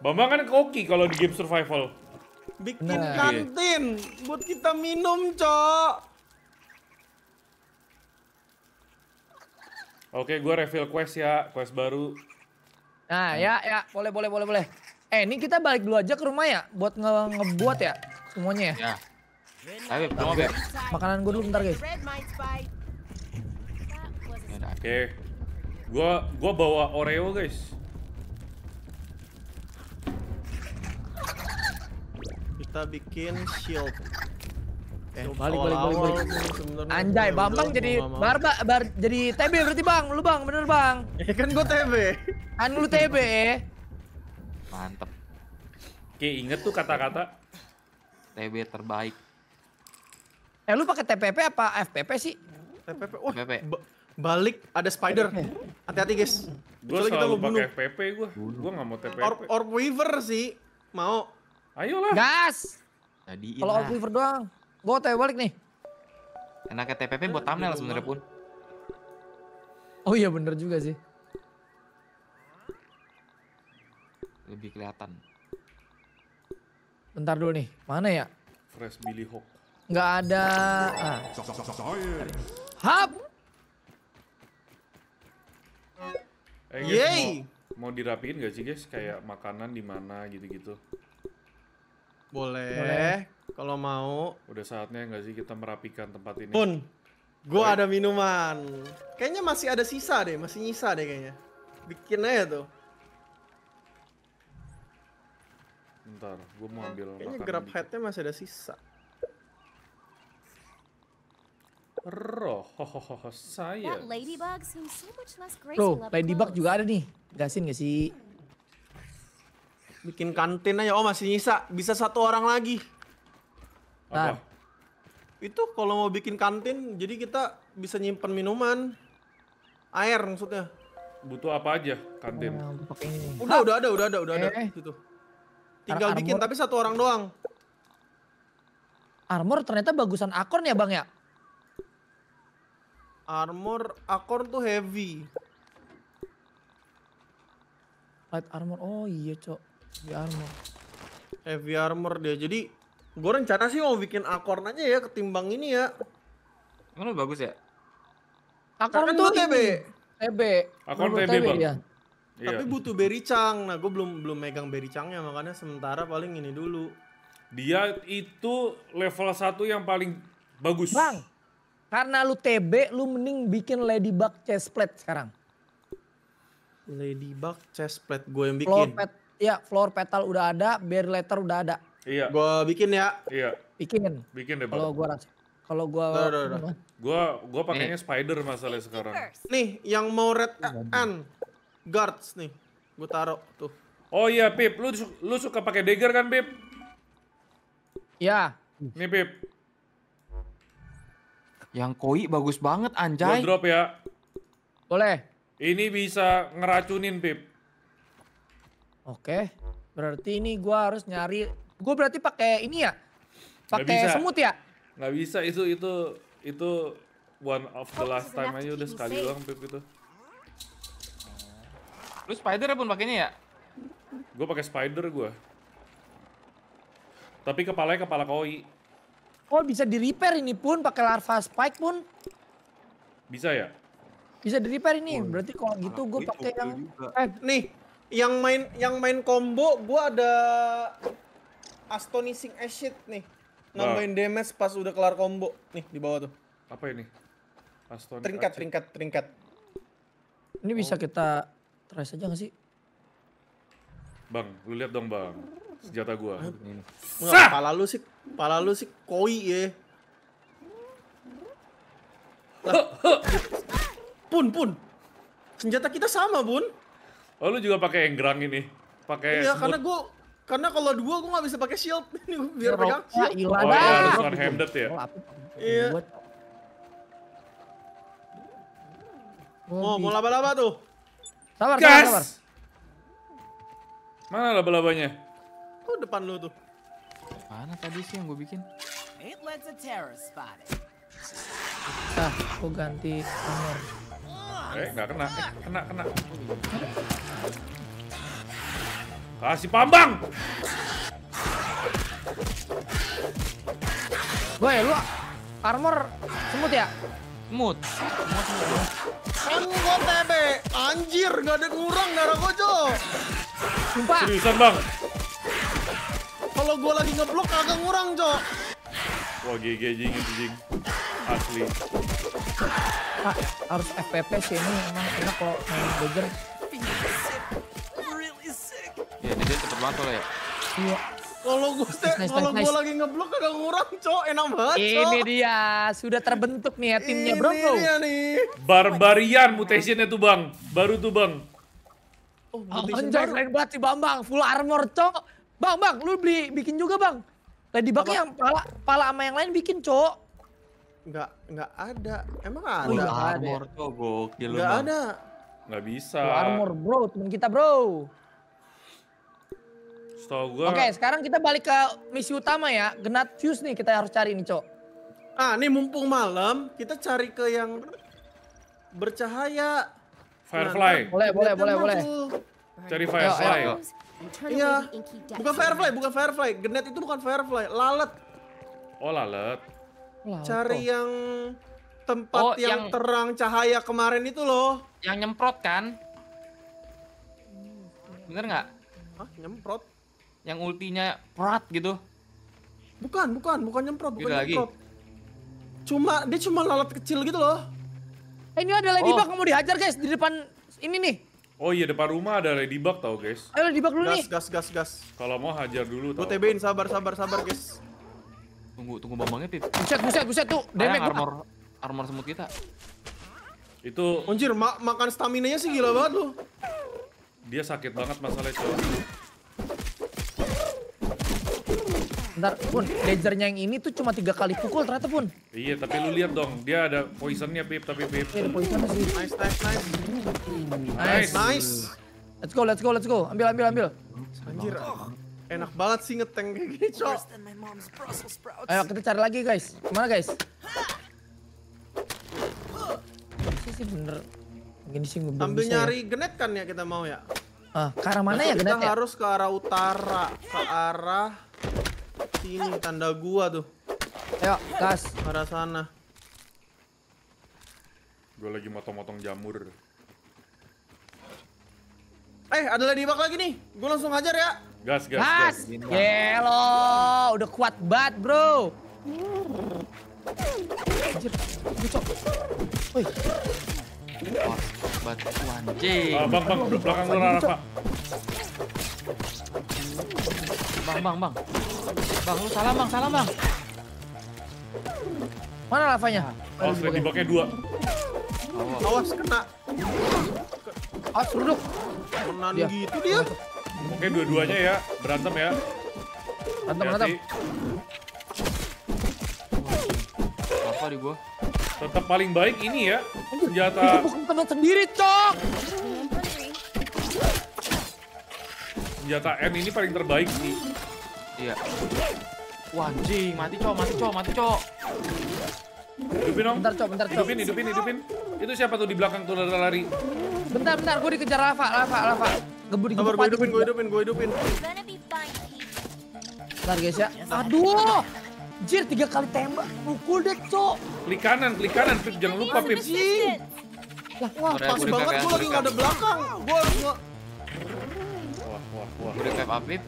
Bambang kan koki kalau di game survival. Bikin nah. kantin buat kita minum, Cok. Oke, gue refill quest ya, quest baru. Nah, hmm. ya, ya, boleh, boleh, boleh, boleh. Eh, ini kita balik dulu aja ke rumah ya, buat nge ngebuat ya, semuanya ya. Ya. Ayo, tunggu Beb. Makanan gue dulu bentar, guys. Oke. Okay. Gua, gua bawa Oreo, guys. kita bikin shield. Eh, balik, balik, balik, balik. Anjay, Bambang jadi barba bar, jadi TB berarti Bang. Lu Bang, bener Bang. Ya kan gua TB. Kan lu TB. Eh. Mantep. Oke, inget tuh kata-kata TB terbaik. Eh, lu pakai TPP apa FPP sih? TPP. Wah, TPP. balik ada spider. Hati-hati, guys. Gua selalu kita mau pakai FPP gua. Gua nggak mau TPP. or Orb Weaver sih mau Ayolah. Gas. Tadi Kalau Oliver doang, gua otw balik nih. Enaknya TPP buat thumbnail sebenarnya pun. Oh iya bener juga sih. Lebih kelihatan. Bentar dulu nih, mana ya? Fresh Billy Hawk. Gak ada. Ah. Hap. Eh, guys, Mau, mau dirapiin gak sih guys kayak makanan di mana gitu-gitu? Boleh, kalau mau. Udah saatnya nggak sih kita merapikan tempat ini? Pun, gue ada minuman. Kayaknya masih ada sisa deh, masih nyisa deh kayaknya. Bikin aja tuh. Bentar, gue mau ambil Kayaknya grab headnya masih ada sisa. Roh, saya. Bro, ladybug juga ada nih. Gasin gak sih? Bikin kantin aja. Oh masih nyisa. Bisa satu orang lagi. Apa? Itu kalau mau bikin kantin, jadi kita bisa nyimpan minuman. Air maksudnya. Butuh apa aja kantin? Oh, udah, udah ada, udah ada, udah eh. ada. Gitu. Tinggal Ar bikin, tapi satu orang doang. Armor ternyata bagusan Akorn ya bang ya? Armor Akorn tuh heavy. Light armor, oh iya cok. Heavy armor. Heavy armor dia. Jadi gue rencana sih mau bikin akorn aja ya ketimbang ini ya. Menurut bagus ya? Akorn itu kan TB. TB. Akorn TB, bang. Ya. Tapi iya. butuh bericang. Nah, gue belum belum megang cangnya makanya sementara paling ini dulu. Dia itu level 1 yang paling bagus. Bang, karena lu TB, lu mending bikin Ladybug chestplate sekarang. Ladybug chestplate gue yang bikin. Iya, floor petal udah ada, bear letter udah ada. Iya. Gua bikin ya. Iya. Bikin. Bikin deh. Kalau gua rasa kalau gua udah, udah, udah. gua gua pakainya spider masalahnya sekarang. Nih, yang mau red an guards nih. Gua taruh tuh. Oh iya, Pip. Lu lu suka pakai dagger kan, Pip? Iya. Nih, Pip. Yang koi bagus banget anjay. Gua drop ya. Boleh. Ini bisa ngeracunin, Pip. Oke. Berarti ini gue harus nyari. Gue berarti pakai ini ya? Pakai semut ya? Nggak bisa itu itu itu one of the last time aja udah sekali doang pip itu. Lu spider pun pakainya ya? Gue pakai spider gue. Tapi kepala kepala koi. Oh bisa di repair ini pun pakai larva spike pun. Bisa ya? Bisa di repair ini. Berarti kalau gitu gue pakai yang eh nih yang main yang main combo gua ada astonishing acid nih. Nambahin damage pas udah kelar combo. Nih di bawah tuh. Apa ini? Astonishing Tringkat, tingkat tringkat, Ini bisa oh. kita trace aja gak sih? Bang, lu lihat dong, Bang. Senjata gua. Ini. sah pala lu sih, pala lu sih koi ya. Pun, pun. Senjata kita sama, Bun. Oh, lu juga pakai enggrang ini. Pakai Iya, karena gua karena kalau dua gua nggak bisa pakai shield. Ini biar pegang. pegang ya Ilan. Oh, iya, harus one handed ya. Iya. Oh, mau laba-laba tuh. Sabar, Gas. sabar, sabar. Mana laba-labanya? Tuh depan lu tuh. Mana tadi sih yang gua bikin? It lets a terror spot Ah, gua ganti armor. Eh, gak kena. Eh, kena, kena. Kasih pambang! Gue lu armor semut ya? Semut. Semut semut. Semut kan tebe. Anjir, gak ada kurang darah gue, Jo. Sumpah. Seriusan, Bang. Kalau gue lagi ngeblok agak ngurang, Jo. Wah, GG jing itu jing. Asli. Ah, harus FPP sih ini memang enak kalau main Dodger. Iya, dia cepet banget loh ya. Iya. Kalau gue nice, nice, kalau nice. gue lagi ngeblok kagak kurang, cok. Enak banget, cok. Ini dia, sudah terbentuk nih ya timnya, Bro. Ini dia nih. Barbarian mutation-nya tuh, Bang. Baru tuh, Bang. Oh, anjay, keren banget sih Bambang. Full armor, cok. Bang, Bang, lu beli bikin juga, Bang. bang yang pala, pala sama yang lain bikin, cok. Enggak, enggak ada emang oh, ada Wih, ya? armor tuh gokil nggak ada nggak bisa armor bro temen kita bro gue. Oke, sekarang kita balik ke misi utama ya. Genat fuse nih kita harus cari nih, Cok. Ah, nih mumpung malam, kita cari ke yang bercahaya. Firefly. Nah, boleh, boleh, boleh, boleh. Cari Firefly. Iya. Bukan Firefly, bukan Firefly. Genet itu bukan Firefly, lalat. Oh, lalat. Cari yang tempat oh, yang, yang terang cahaya kemarin itu loh. Yang nyemprot kan? Bener nggak? nyemprot? Yang ultinya prat gitu. Bukan, bukan, bukan nyemprot, bukan nyemprot. Lagi. Cuma dia cuma lalat kecil gitu loh. ini ada ladybug oh. mau dihajar guys di depan ini nih. Oh iya depan rumah ada ladybug tau guys. Ayo ladybug dulu gas, nih. Gas gas gas Kalau mau hajar dulu tau. Gue sabar sabar sabar guys. Tunggu tunggu bambangnya tit. Buset buset buset tuh. Damage armor armor semut kita. Itu Anjir, ma makan stamina-nya sih gila banget lu. Dia sakit banget masalahnya cowok. Ntar pun lasernya yang ini tuh cuma tiga kali pukul ternyata pun. Iya tapi lu lihat dong dia ada poisonnya pip tapi pip. Ini iya, ada poisonnya sih. Nice nice nice. Nice nice. Let's go let's go let's go ambil ambil ambil. Anjir. Oh. Enak banget sih ngeteng kayak gini, cok. Ayo kita cari lagi, guys. Kemana, guys? Sih sih bener. Gini sih gue Ambil ya. nyari ya. genet kan ya kita mau ya? Ah, ke arah mana Masa ya genet kita ya? harus ke arah utara, ke arah sini tanda gua tuh. Ayo, gas. Ke arah sana. Gue lagi motong-motong jamur. Eh, ada lagi ladybug lagi nih. Gue langsung hajar ya. Gas, gas, gas. Gelo, udah kuat banget, bro. Anjir, bocok. Woi. Wah, bang, bang, belakang lu Rafa. Bang, bang, bang. Bang, lu salah, bang, salah, bang. Mana Rafanya? Oh, sudah dibakai dua. Awas, kena. Awas, duduk. Menan iya. gitu dia. Oke, dua-duanya ya. Berantem ya. Berantem, berantem. Apa di gua? Tetap paling baik ini ya. Senjata. Teman sendiri, Cok! Senjata M ini paling terbaik sih. Iya. Wah, anjing. Mati, Cok. Mati, Cok. Mati, Cok. Hidupin dong. Bentar, cok, bentar, cok. Hidupin, hidupin, hidupin. Itu siapa tuh di belakang tuh lari-lari? Bentar, bentar, gue dikejar lava, lava, lava. Gebur gue hidupin, gue hidupin, gue hidupin. Bentar, guys ya. Aduh! Jir, tiga kali tembak. Pukul deh, cok. Klik kanan, klik kanan, Pip. Jangan lupa, Pip. Lah, wah, pas banget gue lagi nggak ada belakang. Gue harus nge... Wah, wah, wah. Udah cap pip.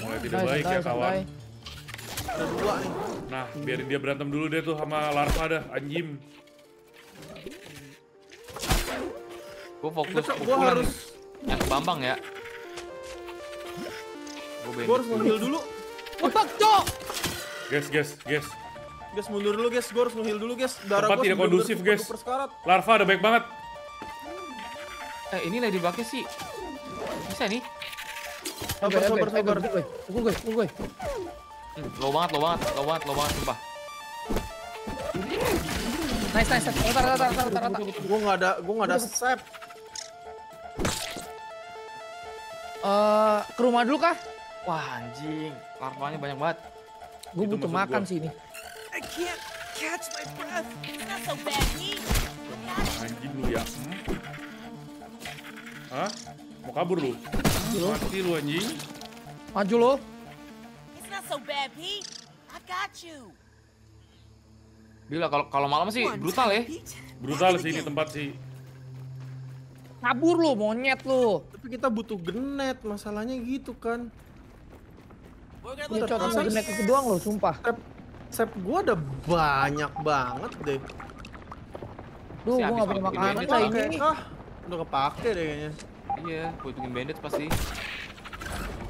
Mulai tidak baik ya, kawan. Ada dua nih. Nah, biarin dia berantem dulu deh tuh sama larva dah, anjim. Gue fokus Gue harus yang Bambang ya. Gue harus mundur dulu. Otak, cok! Guys, guys, guys. Guys, mundur dulu guys. Gue harus ngeheal dulu guys. Darah gue tidak kondusif guys. Larva ada baik banget. Eh, ini ladybugnya sih. Bisa nih. Sabar, sabar, sabar. Gue, tunggu gue. Hmm, low banget, low banget, low banget, low banget, sumpah. Nice, nice, nice. Rata, rata, rata, rata, rata. Gue nggak ada, gue nggak ada sep. Uh, eh, ke rumah dulu kah? Wah anjing, larvanya banyak banget. Gue butuh makan gua. sih ini. Anjing lu ya. Hah? Mau kabur lu? Mati lu anjing. Maju lu so bad, Pete. I got you. Gila kalau kalau malam sih brutal ya. Brutal sih ini tempat sih. Kabur lu monyet lu. Tapi kita butuh genet, masalahnya gitu kan. Ya contoh genet itu doang lo, sumpah. Sep sep gua ada banyak banget deh. Duh, gue gua gak punya makanan lah ini. Ah, udah kepake deh kayaknya. Iya, gua bikin bandit pasti.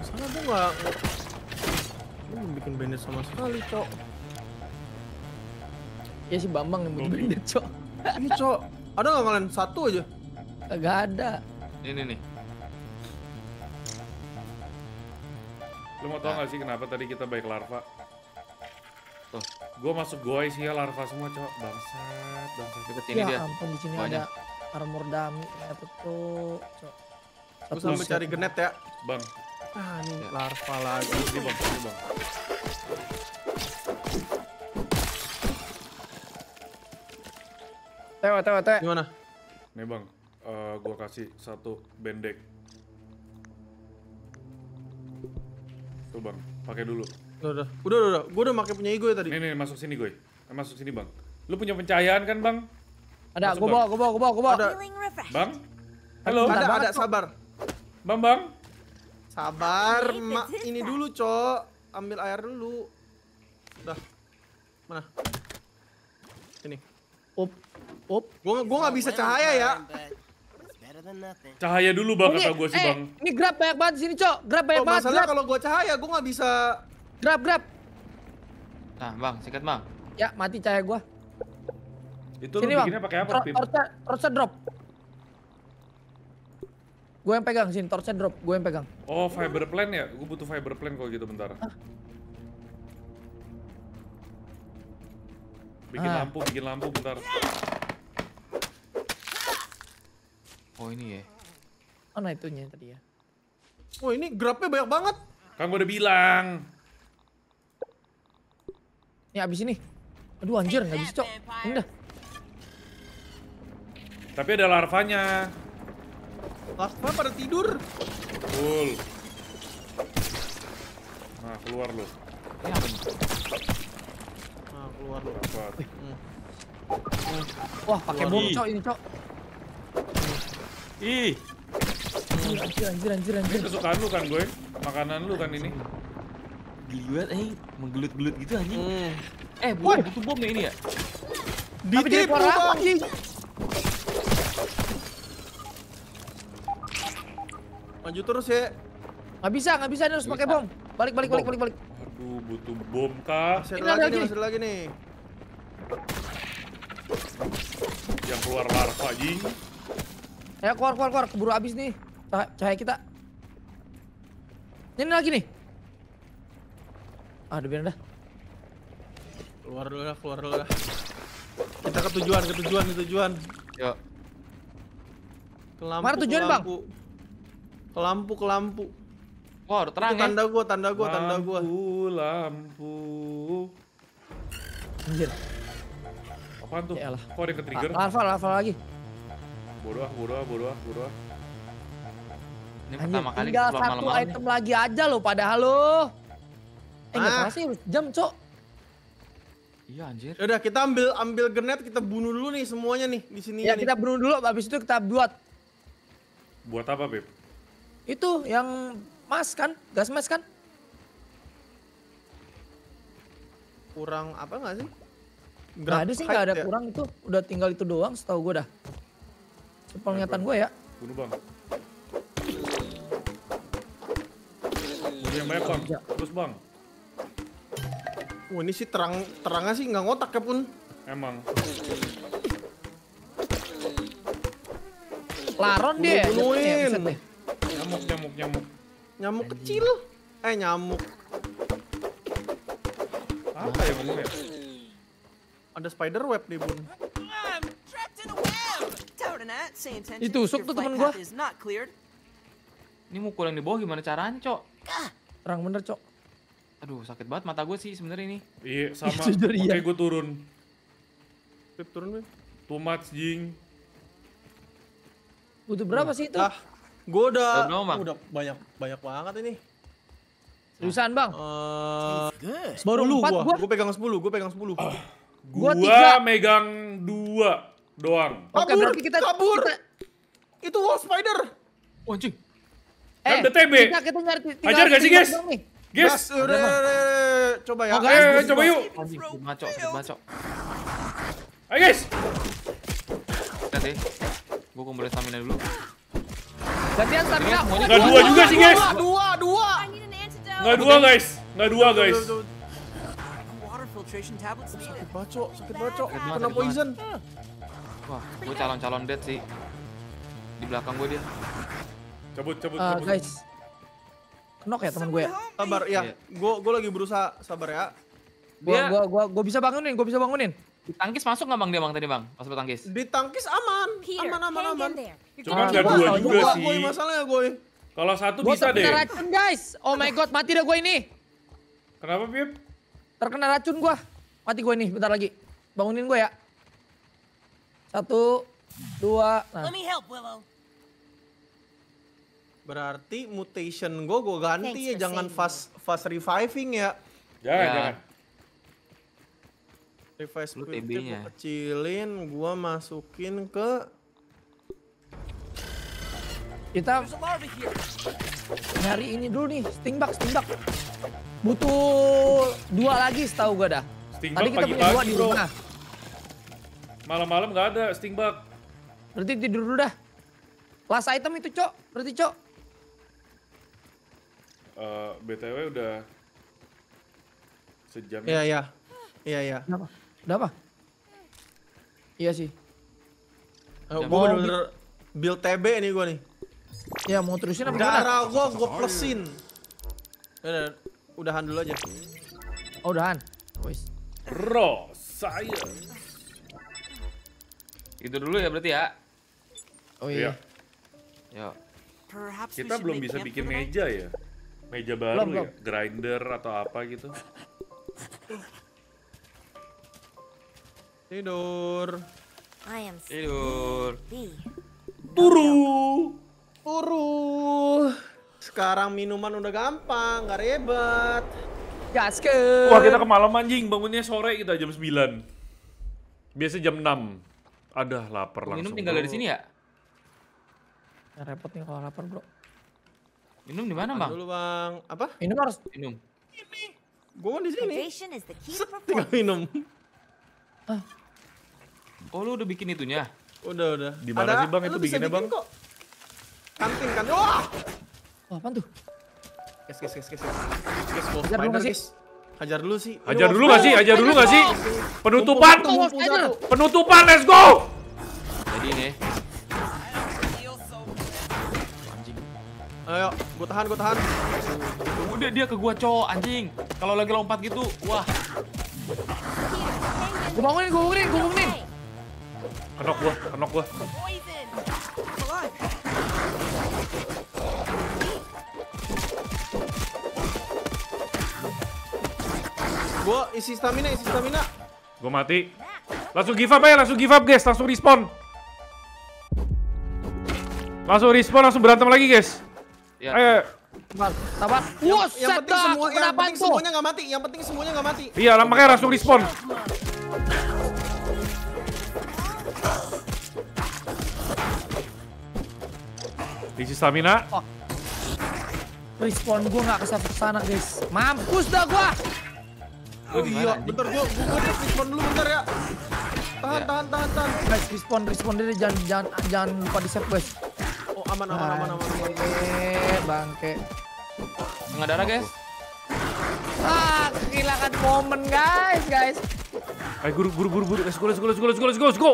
Sana gua gak ini bikin bandit sama sekali cok ya si Bambang yang bikin bandit cok ini cok ada nggak kalian satu aja Gak ada ini nih lu mau tau nggak sih kenapa tadi kita baik larva tuh gue masuk gua sih ya larva semua cok bangsat bangsat Kita sini ya, dia ampun di sini ada armor dami ya tuh cok Terus sampai cari genet ya bang Ah, ini larva lagi. Ini bang, ini bang. Tewa, tewa, tewa. Gimana? Nih bang, uh, gua kasih satu bendek. Tuh bang, pakai dulu. Udah, udah, udah, udah. Gua udah pakai punya Igoy tadi. Nih, nih, masuk sini Goy. Eh, masuk sini bang. Lu punya pencahayaan kan bang? Ada, masuk, gua bawa, gua bawa, gua bawa, gua bawa. Ada. Bang? Halo? Ada, ada, sabar. Bang, bang? Sabar, ma ini dulu, Cok. Ambil air dulu. Dah. Mana? Sini. Up. Up. Gua gua nggak bisa cahaya ya. Cahaya dulu bang kata gue sih eh, bang. ini grab banyak banget sini cok, grab banyak oh, banget. Masalah kalau gue cahaya, gue nggak bisa. Grab grab. Nah bang, sikat bang. Ya mati cahaya gue. Itu lu bikinnya pakai apa? Torch drop. Gue yang pegang sini, torchnya drop, gue yang pegang. Oh, fiber plan ya? Gue butuh fiber plan kalau gitu bentar. Ah. Bikin ah. lampu, bikin lampu bentar. Oh, ini ya. Oh, Mana itunya tadi ya? Oh, ini grabnya banyak banget. Kan gue udah bilang. Ini abis ini. Aduh anjir, nggak bisa, Cok. Udah. Tapi ada larvanya. Lastman pada tidur. Cool. Nah, keluar lu. Ini apa nih? Nah, keluar lu. Hmm. Wah, pakai bom, Cok, ini, Cok. Ih. Anjir, anjir, anjir, anjir. Ini kesukaan lu kan, gue. Makanan lu kan ini. Gila, eh, menggelut-gelut gitu anjing. Hmm. Eh, Eh, butuh, butuh bom ya ini ya? Ditipu, Bang. Maju terus ya. Gak bisa, gak bisa. Ini harus pakai bom. Balik, balik, balik, balik, balik. Aduh, butuh bom, Kak. Masih ada lagi, Nih, masih ada lagi nih. Yang keluar larva, jing. Ya, keluar, keluar, keluar. Keburu abis nih. Cah cahaya kita. Ini lagi nih. Ah, udah biar dah. Keluar dulu lah, keluar dulu lah. Kita ke tujuan, ke tujuan, ke tujuan. Yuk. Mana tujuan, Bang? Ke lampu, ke lampu. Wah, wow, terang tanda ya? gua, tanda gua, lampu, tanda gua. Lampu, lampu. Anjir. Apaan tuh? Yalah. Kok ada ke-trigger? Larva, ah, larva lagi. Bodoh, ah, bodoh, ah, bodoh, bodoh. Ini Anjir, pertama kali tinggal satu malam satu item nih. lagi aja lo padahal lo. Eh, nggak ah. sih, jam, Cok. Iya anjir. Ya udah kita ambil ambil grenade, kita bunuh dulu nih semuanya nih di sini. Ya nih. kita bunuh dulu habis itu kita buat. Buat apa, Beb? Itu yang mas kan? Gas mas kan? Kurang apa nggak sih? Gak ada sih nggak ada ya? kurang itu. Udah tinggal itu doang setahu gue dah. Penglihatan gue ya. Bunuh bang. Bunuh yang banyak bang. Iya. Terus bang. Wah oh, ini sih terang terangnya sih nggak ngotak ya pun. Emang. Laron dia. Bunuhin. Ya, Nyamuk, nyamuk, nyamuk. Nyamuk kecil. Eh, nyamuk. Apa ya nyamuk ya? Ada spider web nih, Bun. itu usuk tuh temen gua. Ini mukul yang di bawah gimana caranya, Cok? Terang bener, Cok. Aduh, sakit banget mata gua sih sebenarnya ini. Iya, sama. iya. gua turun. Pip, turun, Pip. Too much, Jing. Butuh berapa sih itu? Gue udah, oh, udah banyak banyak banget ini. Seriusan bang? Uh, baru lu gua. gua. Gua pegang 10, gua pegang 10. Uh, gua, gua megang 2 doang. Oke, okay, berarti kita kabur. Kita... Itu wall spider. Wancing oh, kan Eh, kan DTB. Kita, kita nyari Ajar gak sih, guys? Guys, udah, coba ya. Oh, eh, coba yuk. Maco, maco. Ayo, guys. Nanti, gua kumpulin stamina dulu. Gantian stamina. Nggak dua juga sih guys. Dua, dua. Nggak dua guys. Nggak dua guys. Sakit bacok, sakit bacok. Kena poison. Wah, gue calon-calon dead sih. Di belakang gue dia. Cabut, cabut, eh, cabut. Guys. Knock ya teman gue ya? Sabar, ya. Iya. Gue lagi berusaha sabar ya. Gue gua, gua, gua bisa bangunin, gue bisa bangunin tangkis masuk nggak bang dia bang tadi bang pas tangkis? Di tangkis aman, aman aman aman. Cuma ada dua juga sih. Gue masalahnya gue. Kalau satu gua bisa deh. Terkena racun guys. Oh my god mati deh gue ini. Kenapa Pip? Terkena racun gue. Mati gue ini bentar lagi. Bangunin gue ya. Satu, dua. Nah. Let me help Willow. Berarti mutation gue gue ganti Thanks ya, jangan fast fast reviving ya. Jangan, ya. jangan. Revive lu TB-nya. Gua kecilin, gua masukin ke kita nyari ini dulu nih, stingbak, stingbak. Butuh dua lagi setahu gua dah. Stingbak Tadi kita pagi punya dua di rumah. Malam-malam nggak ada stingbak. Berarti tidur dulu dah. Last item itu, Cok. Berarti, Cok. Uh, eh, BTW udah sejam iya, ya? Iya, iya. Iya, Kenapa? Udah apa? Iya sih. Eh, gue bener-bener build TB nih gua nih. Ya mau terusin apa gimana? Darah gua gue plusin. Ya udah, udahan dulu aja. Oh, udahan. Wis. Bro, saya. Itu dulu ya berarti ya. Oh iya. ya Kita belum bisa bikin meja ya. Meja baru ya, grinder atau apa gitu. Tidur. I Tidur. buru buru Sekarang minuman udah gampang, nggak ribet. ke Wah, kita ke malam anjing, bangunnya sore kita jam 9. Biasa jam 6. Ada lapar langsung. Minum tinggal dari sini ya? ya? repot nih kalau lapar, Bro. Minum di mana, Bang? Dulu, Bang. Apa? Minum harus minum. Gua di sini. Tinggal minum. Oh lu udah bikin itunya? Udah udah. Di mana sih bang itu bikinnya bikin bang? Kok. Kanting kan. Wah. Wah oh, apaan tuh? Kes kes kes kes. Kes Kes wolf Hajar spider sih? Hajar dulu sih. Hajar dulu nggak sih? Hajar dulu nggak sih? Penutupan. Penutupan. Let's go. Jadi nih. Ayo, gua tahan, gua tahan. Udah dia ke gua cowok anjing. Kalau lagi lompat gitu, wah. Gue bangunin, gue bangunin, gue bangunin. Kenok gua, kenok gua. Gue isi stamina, isi stamina. Gue mati. Langsung give up aja, langsung give up guys, langsung respawn. Langsung respawn, langsung berantem lagi guys. Ya. Ayo. Sabar, sabar. Yang, yang penting semua, yang penting semuanya nggak mati, yang penting semuanya nggak mati. Iya, makanya langsung respawn. Isi stamina. Oh. Respon gue gak kesana sana guys. Mampus dah gue. Oh, iya, bentar gue gue respon dulu bentar ya. Tahan, ya. tahan, tahan, tahan. Guys, respon, respon dulu jangan jangan jangan lupa di save guys. Oh, aman, aman, aman, aman, aman. Bangke. Enggak darah guys. Ah, kehilangan momen guys, guys. Ayo eh, guru, guru, guru, guru. Let's go, let's go, let's go, let's go, let's go, let's go.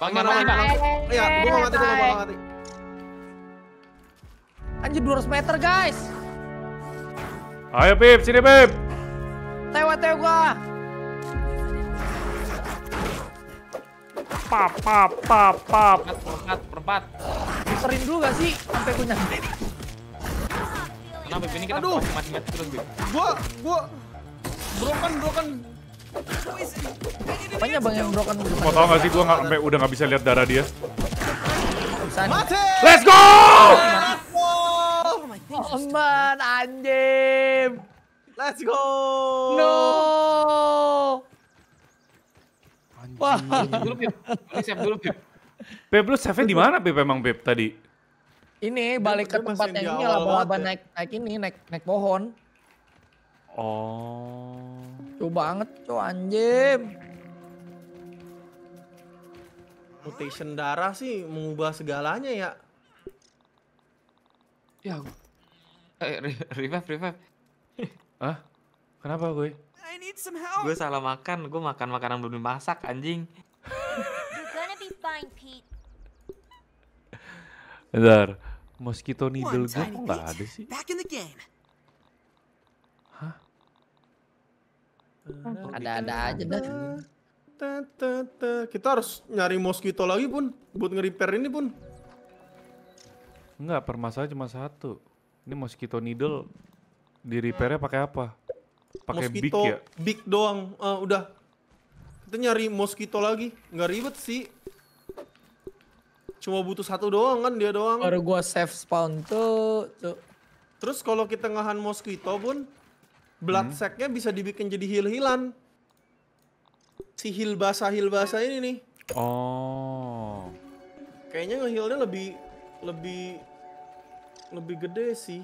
Bang, bang. Iya, gua mau mati, gua mau mati. Anjir 200 meter, guys. Ayo, Pip, sini, Pip. Tewa, tewa gua. Pap, pap, pap, pap. Perempat, perempat. Puterin dulu gak sih? Sampai gue nyampe. Kenapa Bib? Ini kita Aduh. masih mati terus Bib. Gua, gua broken broken. Apanya bang yang broken? Mau tau gak sih gua gak, nggak udah gak bisa lihat darah dia. Mati. Let's go! Let's go! Oman oh, anjing. Let's go. No. Wah. Dulu Pip. Ini save dulu Pip. Pip lu save di mana Pip emang Pip tadi? Ini balik ke tempat yang ini laba-laba naik naik ini naik naik pohon. Oh. Tuh banget tuh anjim. Mutation darah sih mengubah segalanya ya. Ya. Eh, revive, revive. Hah? Kenapa gue? Gue salah makan, gue makan makanan belum dimasak anjing. Bentar. Mosquito needle gue kok nggak ada sih? Hah? Ada-ada aja dah. Kita harus nyari mosquito lagi pun buat nge-repair ini pun. Enggak, permasalahan cuma satu. Ini mosquito needle di repairnya pakai apa? Pakai big ya? Big doang. Uh, udah. Kita nyari mosquito lagi. Nggak ribet sih. Cuma butuh satu doang kan dia doang. Baru gua save spawn tuh. tuh. Terus kalau kita ngahan mosquito pun blood hmm. sacknya bisa dibikin jadi heal hilan. Si heal basah heal basah ini nih. Oh. Kayaknya ngehealnya lebih lebih lebih gede sih.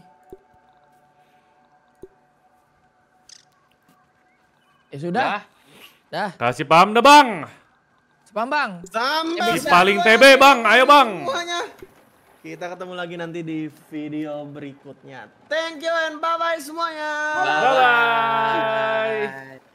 Ya sudah. Dah. Kasih paham deh Bang. Bang, bang. Bambang. Di Paling TB, Bang. Ayo, Bang. Semuanya. Kita ketemu lagi nanti di video berikutnya. Thank you and bye-bye semuanya. Bye-bye.